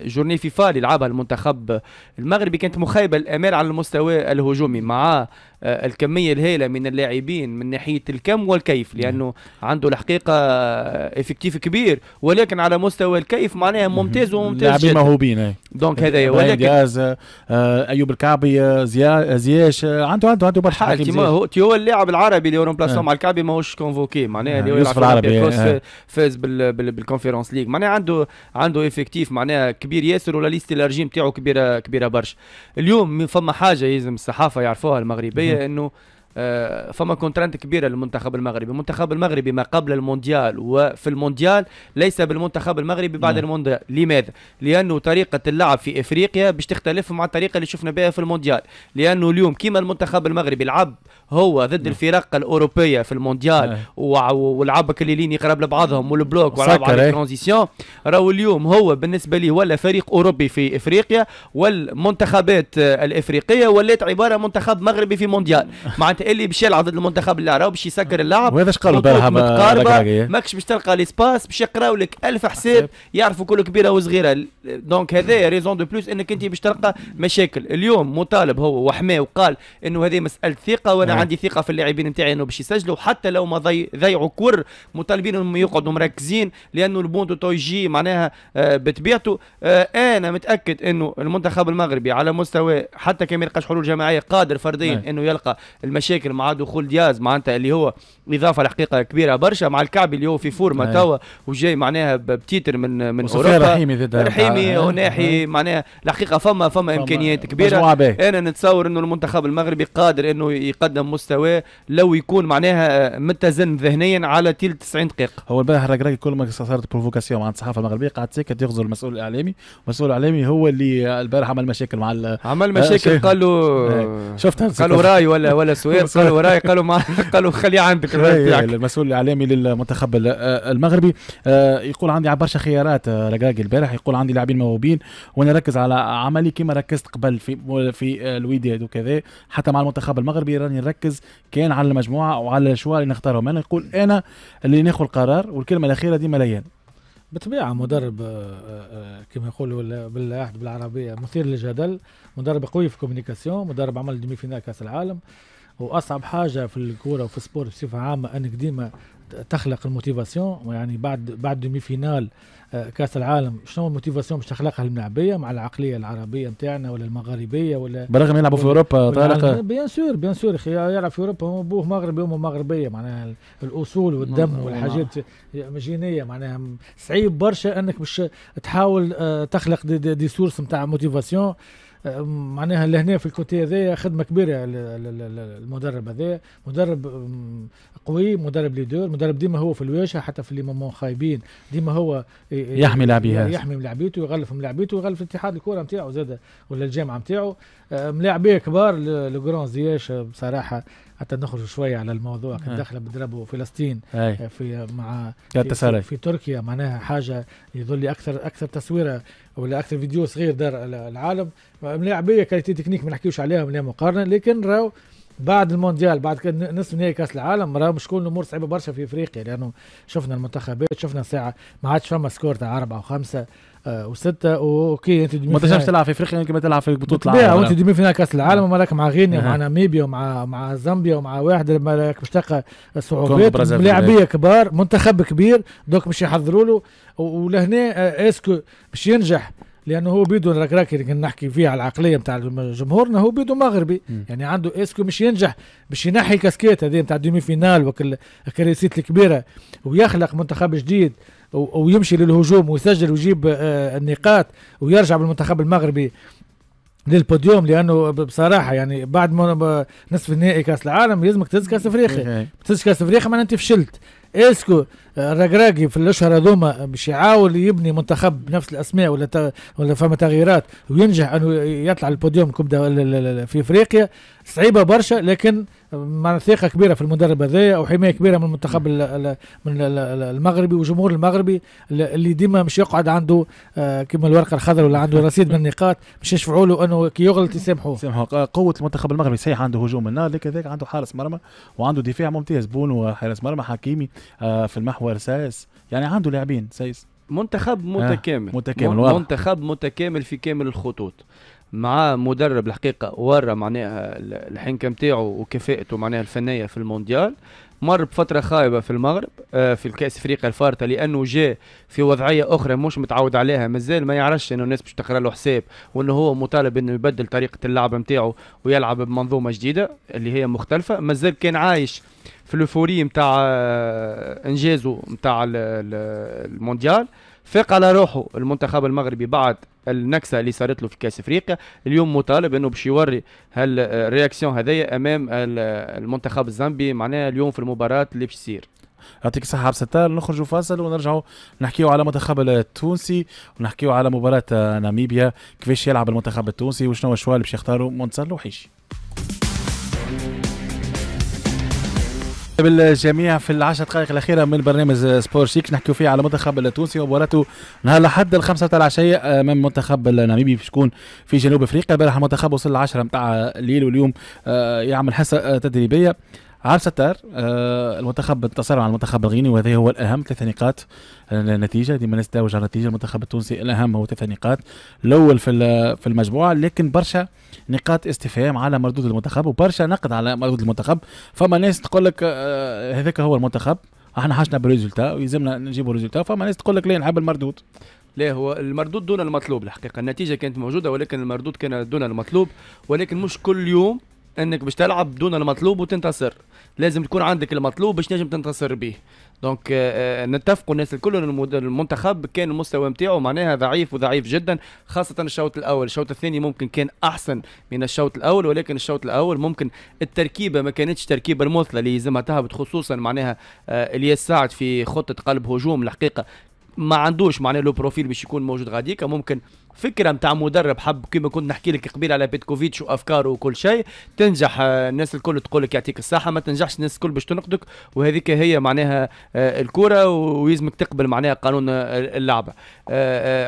جورني فيفا اللي لعبها المنتخب المغربي كانت مخيبه الامال على المستوى الهجومي مع آه، الكميه الهائله من اللاعبين من ناحيه الكم والكيف لانه عنده الحقيقه افكتيف كبير ولكن على مستوى الكيف معناها ممتاز وممتاز لاعبين موهوبين دونك هذا ولكن جاز آه، ايوب الكعبي آه، زياش عنده عنده عنده بالحق هو اللاعب العربي اللي هو مع الكعبي ماهوش كونفوكي معناها اللي هو يلعب في فاز بال بالكونفيرونس ليغ معناها عنده عنده افكتيف معناها كبير ياسر ولا ليست الارجيم تاعو كبيره كبيره برشا اليوم فما حاجه يلزم الصحافه يعرفوها المغربيه انه آه، فما كونترانت كبيره للمنتخب المغربي المنتخب المغربي ما قبل المونديال وفي المونديال ليس بالمنتخب المغربي بعد نعم. المونديال لماذا لانه طريقه اللعب في افريقيا باش تختلف مع الطريقه اللي شفنا بها في المونديال لانه اليوم كيما المنتخب المغربي لعب هو ضد نعم. الفرق الاوروبيه في المونديال نعم. ولعب كليلين يقرب لبعضهم والبلوك ولعب على الترانزيسيون راهو اليوم هو بالنسبه لي ولا فريق اوروبي في افريقيا والمنتخبات الافريقيه ولات عباره منتخب مغربي في مونديال معناتها اللي باش يلعب ضد المنتخب اللي اللاعب باش يسكر اللعب وهذا اش قالوا البارحه ماكش باش تلقى لي سباس باش يقراو لك 1000 حساب يعرفوا كل كبيره وصغيره دونك هذا ريزون دو بلوس انك انت باش تلقى مشاكل اليوم مطالب هو وحماه وقال انه هذه مساله ثقه وانا مم. نعم. عندي ثقه في اللاعبين نتاعي انه باش يسجلوا حتى لو ما ضيعوا كور مطالبين انهم يقعدوا مركزين لانه البونتو توجي معناها آه، بطبيعته آه، انا متاكد انه المنتخب المغربي على مستوى حتى كما يلقاش حلول جماعيه قادر فرديا نعم. انه يلقى المشاكل مشاكل مع دخول دياز معناتها اللي هو اضافه الحقيقه كبيره برشا مع الكعبي اللي هو في فورما إيه. توا وجاي معناها بتيتر من من اوروبا رحيمي رحيمي إيه. وناحي إيه. معناها الحقيقه فما فما امكانيات كبيره انا نتصور انه المنتخب المغربي قادر انه يقدم مستوى لو يكون معناها متزن ذهنيا على تيل 90 دقيقه هو البارح راك كل ما صارت بروفوكاسيون مع الصحافه المغربيه قعدت تسكت يغزو المسؤول الاعلامي المسؤول الاعلامي هو اللي البارح عمل مشاكل مع عمل مشاكل آه، قال له شفت قال له راي ولا ولا سؤال قالوا وراي قالوا ما قالوا خليه عندك إيه، إيه، المسؤول الاعلامي للمنتخب آه، المغربي آه، يقول عندي على برشا خيارات آه، رجاجي البارح يقول عندي لاعبين موهوبين وانا ركز على عملي كما ركزت قبل في في الوداد وكذا حتى مع المنتخب المغربي راني نركز كان على المجموعه وعلى الشوار اللي نختارهم انا يقول انا اللي ناخذ القرار والكلمه الاخيره ديما ليان بطبيعة مدرب كما يقولوا بالعربيه مثير للجدل مدرب قوي في كوميونيكاسيون مدرب عمل ديمي فينال كاس العالم واصعب حاجه في الكوره وفي السبور بصفه عامه انك ديما تخلق الموتيفاسيون يعني بعد بعد دومي فينال آه، كاس العالم شنو الموتيفاسيون باش تخلقها الملاعبيه مع العقليه العربيه نتاعنا ولا المغاربيه ولا بالرغم يلعبوا في اوروبا طارق بيان سور بيان سور اخي يلعب في اوروبا هو ابوه مغربي وامه مغربيه معناها الاصول والدم نعم. والحاجات مجينيه معناها صعيب برشا انك باش تحاول آه، تخلق دي, دي, دي سورس نتاع موتيفاسيون معناها لهنا في الكوتي هذايا خدمه كبيره للمدرب هذايا مدرب قوي مدرب ليدور مدرب ديما هو في الواجهه حتى في اللي مامون خايبين ديما هو يحمي لاعبيه يحمي لاعبيته ويغلف لاعبيته ويغلف اتحاد الكره نتاعو زاد ولا الجامعه نتاعو ملاعبيه كبار لو زياش بصراحه حتى نخرج شوي على الموضوع كان آه. داخله بيضربوا فلسطين آه، أي. آه، في مع في, في, تركيا معناها حاجه يظل اكثر اكثر تصويره ولا اكثر فيديو صغير دار العالم لاعبيه كانت تكنيك ما نحكيوش عليها مقارنه لكن راهو بعد المونديال بعد نصف نهائي كاس العالم راه مش كل الامور صعيبه برشا في افريقيا لانه شفنا المنتخبات شفنا ساعه ما عادش فما سكور تاع اربعه وخمسه آه، وسته اوكي انت ما تنجمش تلعب في افريقيا كما تلعب في بطوله العالم وانت ديمي فينا كاس العالم آه. وراك مع غينيا ومع آه. ناميبيا ومع مع زامبيا ومع واحد مش تلقى صعوبات لاعبيه كبار منتخب كبير دوك مش يحضروا له ولهنا اسكو باش ينجح لانه هو بيدو الركراكي اللي نحكي فيه على العقليه نتاع جمهورنا هو بيدو مغربي م. يعني عنده اسكو مش ينجح باش ينحي كاسكيت هذه نتاع ديمي فينال الكريسيت الكبيره ويخلق منتخب جديد ويمشي للهجوم ويسجل ويجيب آه، النقاط ويرجع بالمنتخب المغربي للبوديوم لانه بصراحه يعني بعد ما نصف النهائي كاس العالم لازمك تهز كاس افريقيا إيه. تهز كاس افريقيا معناها انت فشلت اسكو الرقراقي في الاشهر هذوما باش يعاود يبني منتخب بنفس الاسماء ولا ت... ولا فما تغييرات وينجح انه يطلع البوديوم كبده في افريقيا صعيبه برشا لكن معنا ثقه كبيره في المدرب هذايا وحمايه كبيره من المنتخب من المغربي والجمهور المغربي اللي ديما مش يقعد عنده آه، كما الورقه الخضراء ولا عنده رصيد من النقاط مش يشفعوا له انه كي يغلط يسامحوه يسامحوه قوه المنتخب المغربي صحيح عنده هجوم هنا لكن كذلك عنده حارس مرمى وعنده دفاع ممتاز بونو حارس مرمى حكيمي آه، في المحور سايس يعني عنده لاعبين سايس منتخب متكامل آه متكامل منتخب متكامل في كامل الخطوط مع مدرب الحقيقه ورى معناها الحنكه نتاعو وكفاءته معناها الفنيه في المونديال مر بفتره خايبه في المغرب آه، في الكاس افريقيا الفارطه لانه جاء في وضعيه اخرى مش متعود عليها مازال ما يعرفش انه الناس باش تقرا له حساب وانه هو مطالب انه يبدل طريقه اللعب نتاعو ويلعب بمنظومه جديده اللي هي مختلفه مازال كان عايش في الفوري نتاع آه، انجازه نتاع المونديال فاق على روحه المنتخب المغربي بعد النكسه اللي صارت له في كاس افريقيا اليوم مطالب انه باش يوري هالرياكسيون هذيا امام المنتخب الزامبي معناها اليوم في المباراه اللي باش تصير يعطيك الصحة الستار نخرجوا فاصل ونرجعوا نحكيو على المنتخب التونسي ونحكيو على مباراة ناميبيا كيفاش يلعب المنتخب التونسي وشنو الشوال اللي باش يختاروا منتصر لوحيشي نرحب الجميع في العشر دقائق الاخيره من برنامج سبور شيك نحكي فيه على المنتخب التونسي ومباراته نهار الاحد الخمسه تاع العشيه امام المنتخب الناميبي باش يكون في جنوب افريقيا البارح المنتخب وصل العشرة متاع الليل واليوم آه، يعمل حصه آه، تدريبيه ستار آه المنتخب انتصر على المنتخب الغيني وهذا هو الاهم ثلاث نقاط النتيجه آه، ديما على النتيجه المنتخب التونسي الاهم هو ثلاث نقاط الاول في في المجموعه لكن برشا نقاط استفهام على مردود المنتخب وبرشا نقد على مردود المنتخب فما ناس تقول لك آه، هذاك هو المنتخب احنا حاجنا بالريزولتا ويلزمنا نجيبوا الريزولتا فما ناس تقول لك لا نحب المردود لا هو المردود دون المطلوب الحقيقه النتيجه كانت موجوده ولكن المردود كان دون المطلوب ولكن مش كل يوم انك باش تلعب دون المطلوب وتنتصر لازم تكون عندك المطلوب باش نجم تنتصر به دونك آه، آه، نتفقوا الناس الكل المنتخب كان المستوى نتاعو معناها ضعيف وضعيف جدا خاصه الشوط الاول الشوط الثاني ممكن كان احسن من الشوط الاول ولكن الشوط الاول ممكن التركيبه ما كانتش تركيبه المثلى اللي لازمها تهبط خصوصا معناها آه، الياس سعد في خطه قلب هجوم الحقيقه ما عندوش معناه لو بروفيل باش يكون موجود غاديكا ممكن فكره نتاع مدرب حب كما كنت نحكي لك قبيل على بيتكوفيتش وافكاره وكل شيء تنجح آه، الناس الكل تقول لك يعطيك الصحه ما تنجحش الناس الكل باش تنقدك وهذيك هي معناها آه، الكره ويلزمك تقبل معناها قانون آه، اللعبه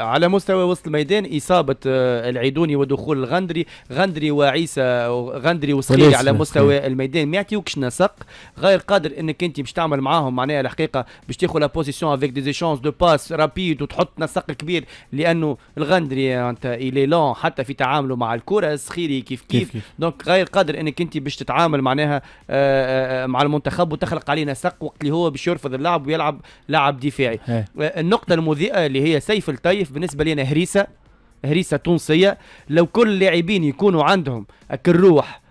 على مستوى وسط الميدان اصابه العيدوني ودخول الغندري غندري وعيسى غندري وصخيري على مستوى الميدان ما يعطيوكش نسق غير قادر انك انت باش تعمل معاهم معناها الحقيقه باش تاخذ لا بوزيسيون افيك دي زيشونس دو باس رابيد وتحط نسق كبير لانه الغندري مدري انت الي لون حتى في تعامله مع الكره السخيري كيف كيف, كيف, دونك غير قادر انك انت باش تتعامل معناها آه، آه، مع المنتخب وتخلق عليه نسق وقت اللي هو باش يرفض اللعب ويلعب لاعب دفاعي آه، النقطه المذيئه اللي هي سيف الطيف بالنسبه لنا هريسه هريسه تونسيه لو كل اللاعبين يكونوا عندهم الروح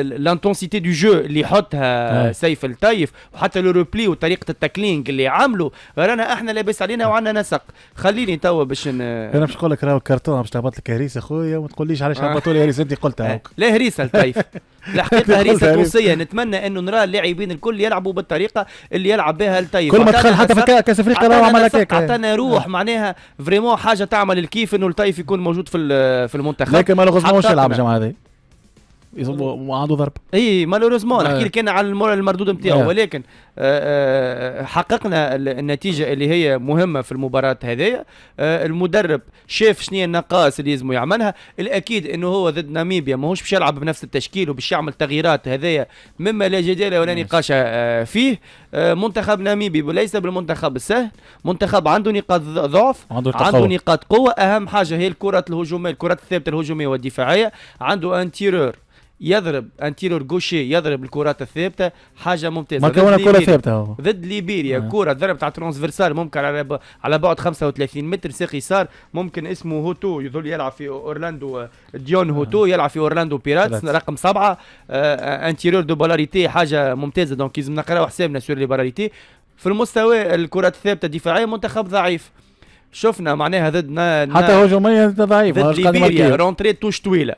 لانتونسيتي دو جو اللي يحطها آه. سيف الطيف وحتى لو روبلي وطريقه التاكلينج اللي عملوا رانا احنا لاباس علينا وعندنا نسق خليني توا باش ن... انا باش نقول لك راهو كرتون باش تهبط لك هريسه خويا وما تقوليش علاش هبطوا لي هريسه انت قلتها آه. هوك لا هريسه الطيف الحقيقه هريسه تونسيه نتمنى انه نرى اللاعبين الكل يلعبوا بالطريقه اللي يلعب بها الطيف كل ما دخل حتى في كاس افريقيا راهو عمل هكاك عطانا روح آه. معناها فريمون حاجه تعمل الكيف انه الطيف يكون موجود في في المنتخب لكن ما مش يلعب الجماعه هذه وعنده ضرب اي مالوريزمون نحكي آه. لك انا على المردود نتاعو آه. ولكن آه، حققنا النتيجه اللي هي مهمه في المباراه هذيا المدرب شاف شنو النقائص اللي لازم يعملها الاكيد انه هو ضد ناميبيا ماهوش باش يلعب بنفس التشكيل وباش يعمل تغييرات هذايا مما لا جدال ولا نقاش فيه منتخب ناميبي ليس بالمنتخب السهل منتخب عنده نقاط ضعف عنده, عنده نقاط قوه اهم حاجه هي الكرات الهجوميه الكرات الثابته الهجوميه والدفاعيه عنده انتيرور يضرب انتيرور جوشي يضرب الكرات الثابته حاجه ممتازه مكونه كره ثابته هو ضد ليبيريا آه. كره ضربت على ترانسفيرسال ممكن على ب... على بعد 35 متر ساقي صار ممكن اسمه هوتو يظل يلعب في اورلاندو ديون آه. هوتو آه. يلعب في اورلاندو بيراتس رقم سبعه آه, آه، انتيرور دو بولاريتي حاجه ممتازه دونك لازم نقراو حسابنا سور لي بولاريتي في المستوى الكرات الثابته دفاعيا منتخب ضعيف شفنا معناها ضد حتى هجوميا ضعيف ضد ليبيريا رونتري توش طويله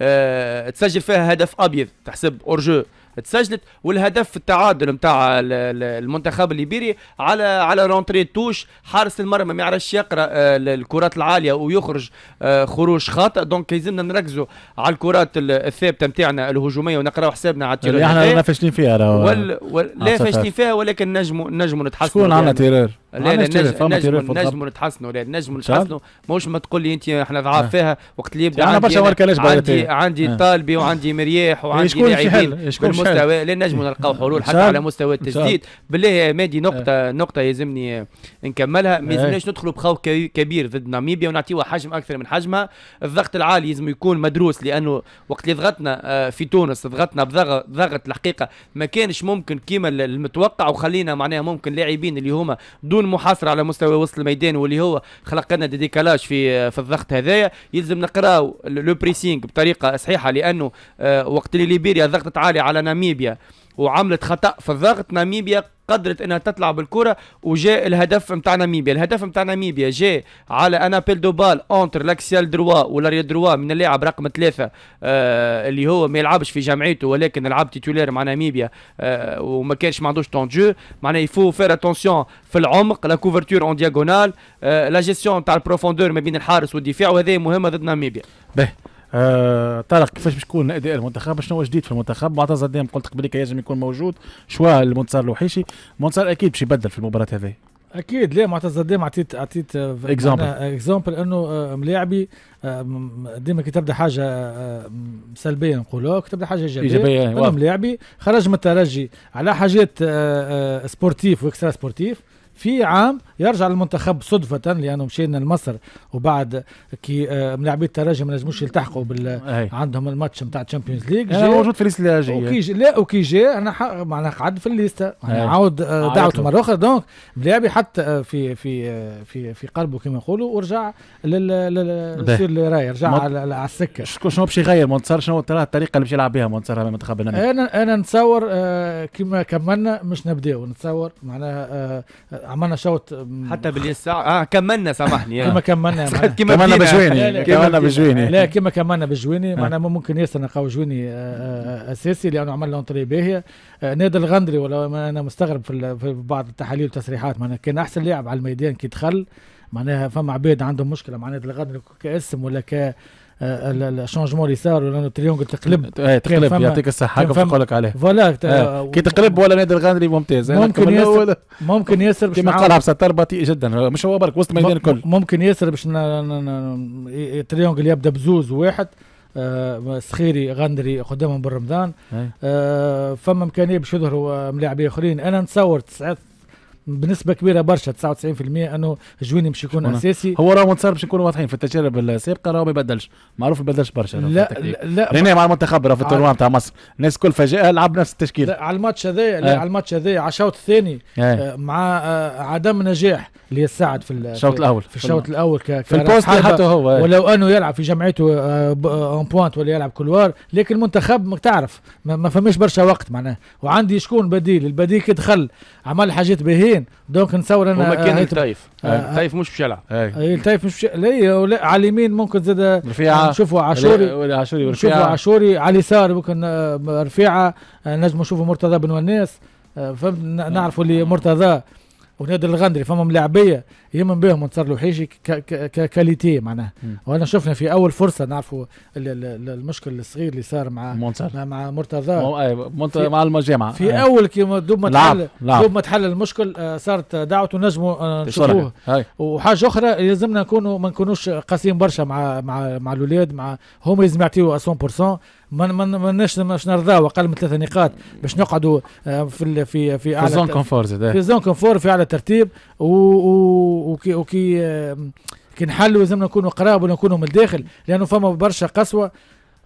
آه، تسجل فيها هدف ابيض تحسب اورجو تسجلت والهدف التعادل نتاع المنتخب الليبيري على على رونتري توش حارس المرمى ما يعرفش يقرا آه، الكرات العاليه ويخرج آه، خروج خاطئ دونك يلزمنا نركزوا على الكرات الثابته نتاعنا الهجوميه ونقراو حسابنا على التيرور احنا رانا فاشلين فيها وال... وال... لا فاشلين فيها ولكن نجموا نجموا نتحسنوا شكون عندنا تيرور؟ لا لا نجموا نتحسنوا لا نجموا نتحسنوا ماهوش ما تقول لي انت احنا ضعاف آه. فيها وقت اللي يبدا يعني عندي برشا عندي عندي طالبي وعندي مرياح إيه، وعندي لاعبين مستوى لا نجم نلقاو حلول حتى على مستوى التجديد بالله مادي إيه. نقطه نقطه يلزمني نكملها ما إيه. يلزمناش ندخلوا بخوف كبير ضد ناميبيا ونعطيوها حجم اكثر من حجمها الضغط العالي لازم يكون مدروس لانه وقت اللي ضغطنا آه، في تونس ضغطنا بضغط الحقيقه ما كانش ممكن كيما المتوقع وخلينا معناها ممكن لاعبين اللي هما دون محاصره على مستوى وسط الميدان واللي هو خلق لنا دي ديكالاج في آه، في الضغط هذايا يلزم نقراو لو بريسينغ بطريقه صحيحه لانه آه، وقت اللي ليبيريا ضغطت عالي على ناميبيا وعملت خطا في الضغط ناميبيا قدرت انها تطلع بالكره وجاء الهدف نتاع ناميبيا الهدف نتاع ناميبيا جاء على انابيل بيل دو بال اونتر لاكسيال دروا والاريا دروا من اللاعب رقم ثلاثة آه اللي هو ما يلعبش في جامعته ولكن لعب تيتولير مع ناميبيا آه وما كانش ما عندوش طون جو معناه يفو فير اتونسيون في العمق لا كوفرتور اون دياغونال آه لا جيستيون تاع البروفوندور ما بين الحارس والدفاع وهذا مهمه ضد ناميبيا باهي آه طارق كيفاش باش يكون اداء المنتخب شنو هو جديد في المنتخب معتز ديما قلت قبل لازم يكون موجود شوا المنتصر الوحيشي المنتصر اكيد باش يبدل في المباراه هذه اكيد ليه معتز ديما عطيت عطيت اكزامبل آه، اكزامبل انه آه، ملاعبي آه، ديما كي تبدا حاجه سلبيه نقولوها كي تبدا حاجه ايجابيه ايجابيه ملاعبي خرج من الترجي على حاجات سبورتيف واكسترا سبورتيف في عام يرجع المنتخب صدفة لأنه مشينا لمصر وبعد كي آه، ملاعبي الترجي ما نجموش يلتحقوا بال عندهم الماتش نتاع تشامبيونز ليج أنا موجود في الليسته الجاية وكي جي لا وكي جي أنا ح... معناها قعد في الليسته أنا عاود آه، دعوته مرة أخرى دونك ملاعبي حتى آه، في في في في قلبه كما يقولوا ورجع لل لل راي رجع على, على السكة شنو باش يغير منتصر شنو ترى الطريقة اللي باش يلعب بها منتصر المنتخب أنا أنا نتصور كما كملنا مش نبداو نتصور معناها عملنا شوط حتى باليد ساعة اه كملنا سامحني كما كملنا كملنا بجويني كملنا بجويني لا كما كملنا بجويني آه. معناها ممكن ياسر نلقاو جويني آه، آه، اساسي لانه عمل اونتري باهيه نادر الغندري ولا انا مستغرب في بعض التحاليل والتصريحات معناها كان احسن لاعب على الميدان كي دخل معناها فما عباد عندهم مشكله مع نادي الغندري كاسم ولا ك الشونجمون اللي صار ولا التريونجل تقلب تقلب يعطيك الصحه حاجه تقول لك عليه فوالا اه، كي تقلب ولا نادر الغاندري ممتاز ممكن ياسر ممكن ياسر باش كما قالها بستار بطيء جدا مش هو برك وسط الميدان الكل ممكن ياسر باش التريونجل يبدا بزوز واحد آه سخيري غندري قدامهم بالرمضان آه فما امكانيه باش يظهروا ملاعبين اخرين انا نتصور 99 بنسبه كبيره برشا 99% انه جويني مش يكون شكونا. اساسي هو راهو صار باش نكونوا واضحين في التجارب السابقه راهو ما يبدلش معروف ما يبدلش برشا لا لا رينا مع المنتخب في التورنوا نتاع مصر الناس الكل فجاه لعب نفس التشكيل على الماتش هذا آه. على الماتش هذا على الشوط الثاني آه. آه، مع عدم نجاح اللي يساعد في الشوط الاول في الشوط الاول في البوست حتى هو ولو انه يلعب في جمعيته اون بوانت ولا يلعب كلوار لكن المنتخب ما تعرف ما فماش برشا وقت معناه وعندي شكون بديل البديل كي دخل عمل حاجات باهيه متفقين دونك نصور انا هما كان التايف آه، آه. التايف مش بشلع يلعب التايف مش بشلع لا على اليمين ممكن زاد آه، نشوفوا عاشوري ولا عاشوري نشوفوا عاشوري على اليسار ممكن رفيعه نجم نشوفوا مرتضى بن وناس فهمت نعرفوا اللي مرتضى ونادر الغندري فما ملاعبيه يمن بهم ونصر الوحيشي ككاليتي معناها وانا شفنا في اول فرصه نعرفوا المشكل الصغير اللي صار مع منصر. مع مرتضى مع المجامعه في آه. اول كي دوب ما تحل دوب ما تحل المشكل آه، صارت دعوته نجموا آه، نشوفوه وحاجه اخرى لازمنا نكونوا ما نكونوش قاسيين برشا مع مع مع الاولاد مع هما لازم يعطيو 100% ما نش ماناش باش نرضاو اقل من ثلاث نقاط باش نقعدوا آه، في في في اعلى في زون كونفور في زون كونفور في اعلى ترتيب و وكي وكي كي نحلوا لازمنا نكونوا قراب ونكونوا من الداخل لانه فما برشا قسوه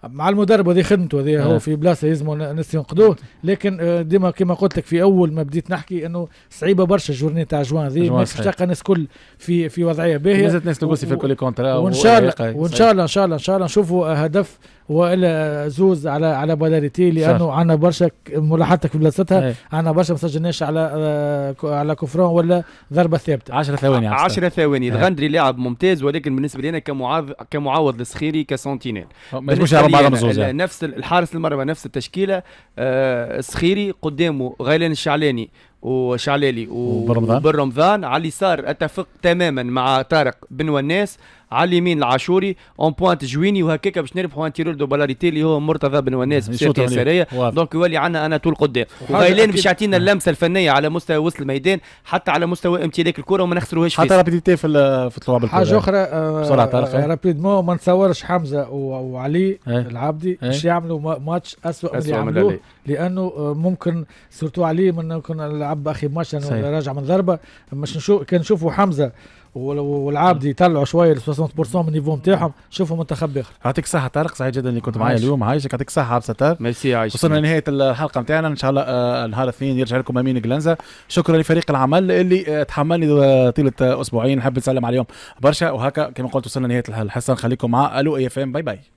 مع المدرب هذه خدمته هذه هو آه. في بلاصه لازم الناس ينقدوه نعم. لكن آه، ديما كما قلت لك في اول ما بديت نحكي انه صعيبه برشا الجورني تاع جوان ذي ما تلقى الناس كل في في وضعيه باهيه لازمت الناس تقول في كل كونترا وان شاء الله وان شاء الله ان شاء الله ان شاء الله نشوفوا هدف والا زوز على على بلاريتي لانه صح. عنا برشا ملاحظتك في بلاصتها عنا إيه. برشا ما سجلناش على آه، على كفران ولا ضربه ثابته 10 ثواني 10 ثواني إيه. الغندري لاعب ممتاز ولكن بالنسبه لنا كمعاض كمعاوض للصخيري كسنتينيل أه، مش على بعضهم زوز نفس الحارس المرمى نفس التشكيله آه الصخيري قدامه غيلان الشعلاني وشعلالي وبرمضان على اليسار اتفق تماما مع طارق بن وناس على اليمين العاشوري اون بوانت جويني وهكاك باش نربحوا ان تيرول دو بالاريتي اللي هو مرتضى بن وناس بشكل نعم، يساريه دونك يولي عندنا انا طول قدام وغيلان باش يعطينا نعم. اللمسه الفنيه على مستوى وسط الميدان حتى على مستوى امتلاك الكره وما نخسروهاش حتى رابيديتي في في الطلوع بالكره حاجه اخرى آه، بسرعه طارق رابيدمون ما نتصورش حمزه وعلي إيه؟ العبدي إيه؟ باش يعملوا ماتش اسوء من اللي عملوه لانه آه، ممكن سورتو علي من كنا نلعب اخي ماتش راجع من ضربه مش نشوف كان نشوفوا حمزه والعاب دي يطلعوا شويه ال 60% من النيفو نتاعهم شوفوا منتخب باخر يعطيك الصحه طارق سعيد جدا اللي كنت معايا اليوم عايشك يعطيك الصحه عبد ستار ميرسي عايش وصلنا لنهايه الحلقه نتاعنا ان شاء الله نهار آه، الاثنين يرجع لكم امين جلانزا شكرا لفريق العمل اللي آه، تحملني طيله آه، اسبوعين نحب نسلم عليهم برشا وهكا كما قلت وصلنا لنهايه الحصه نخليكم مع الو اي اف ام باي باي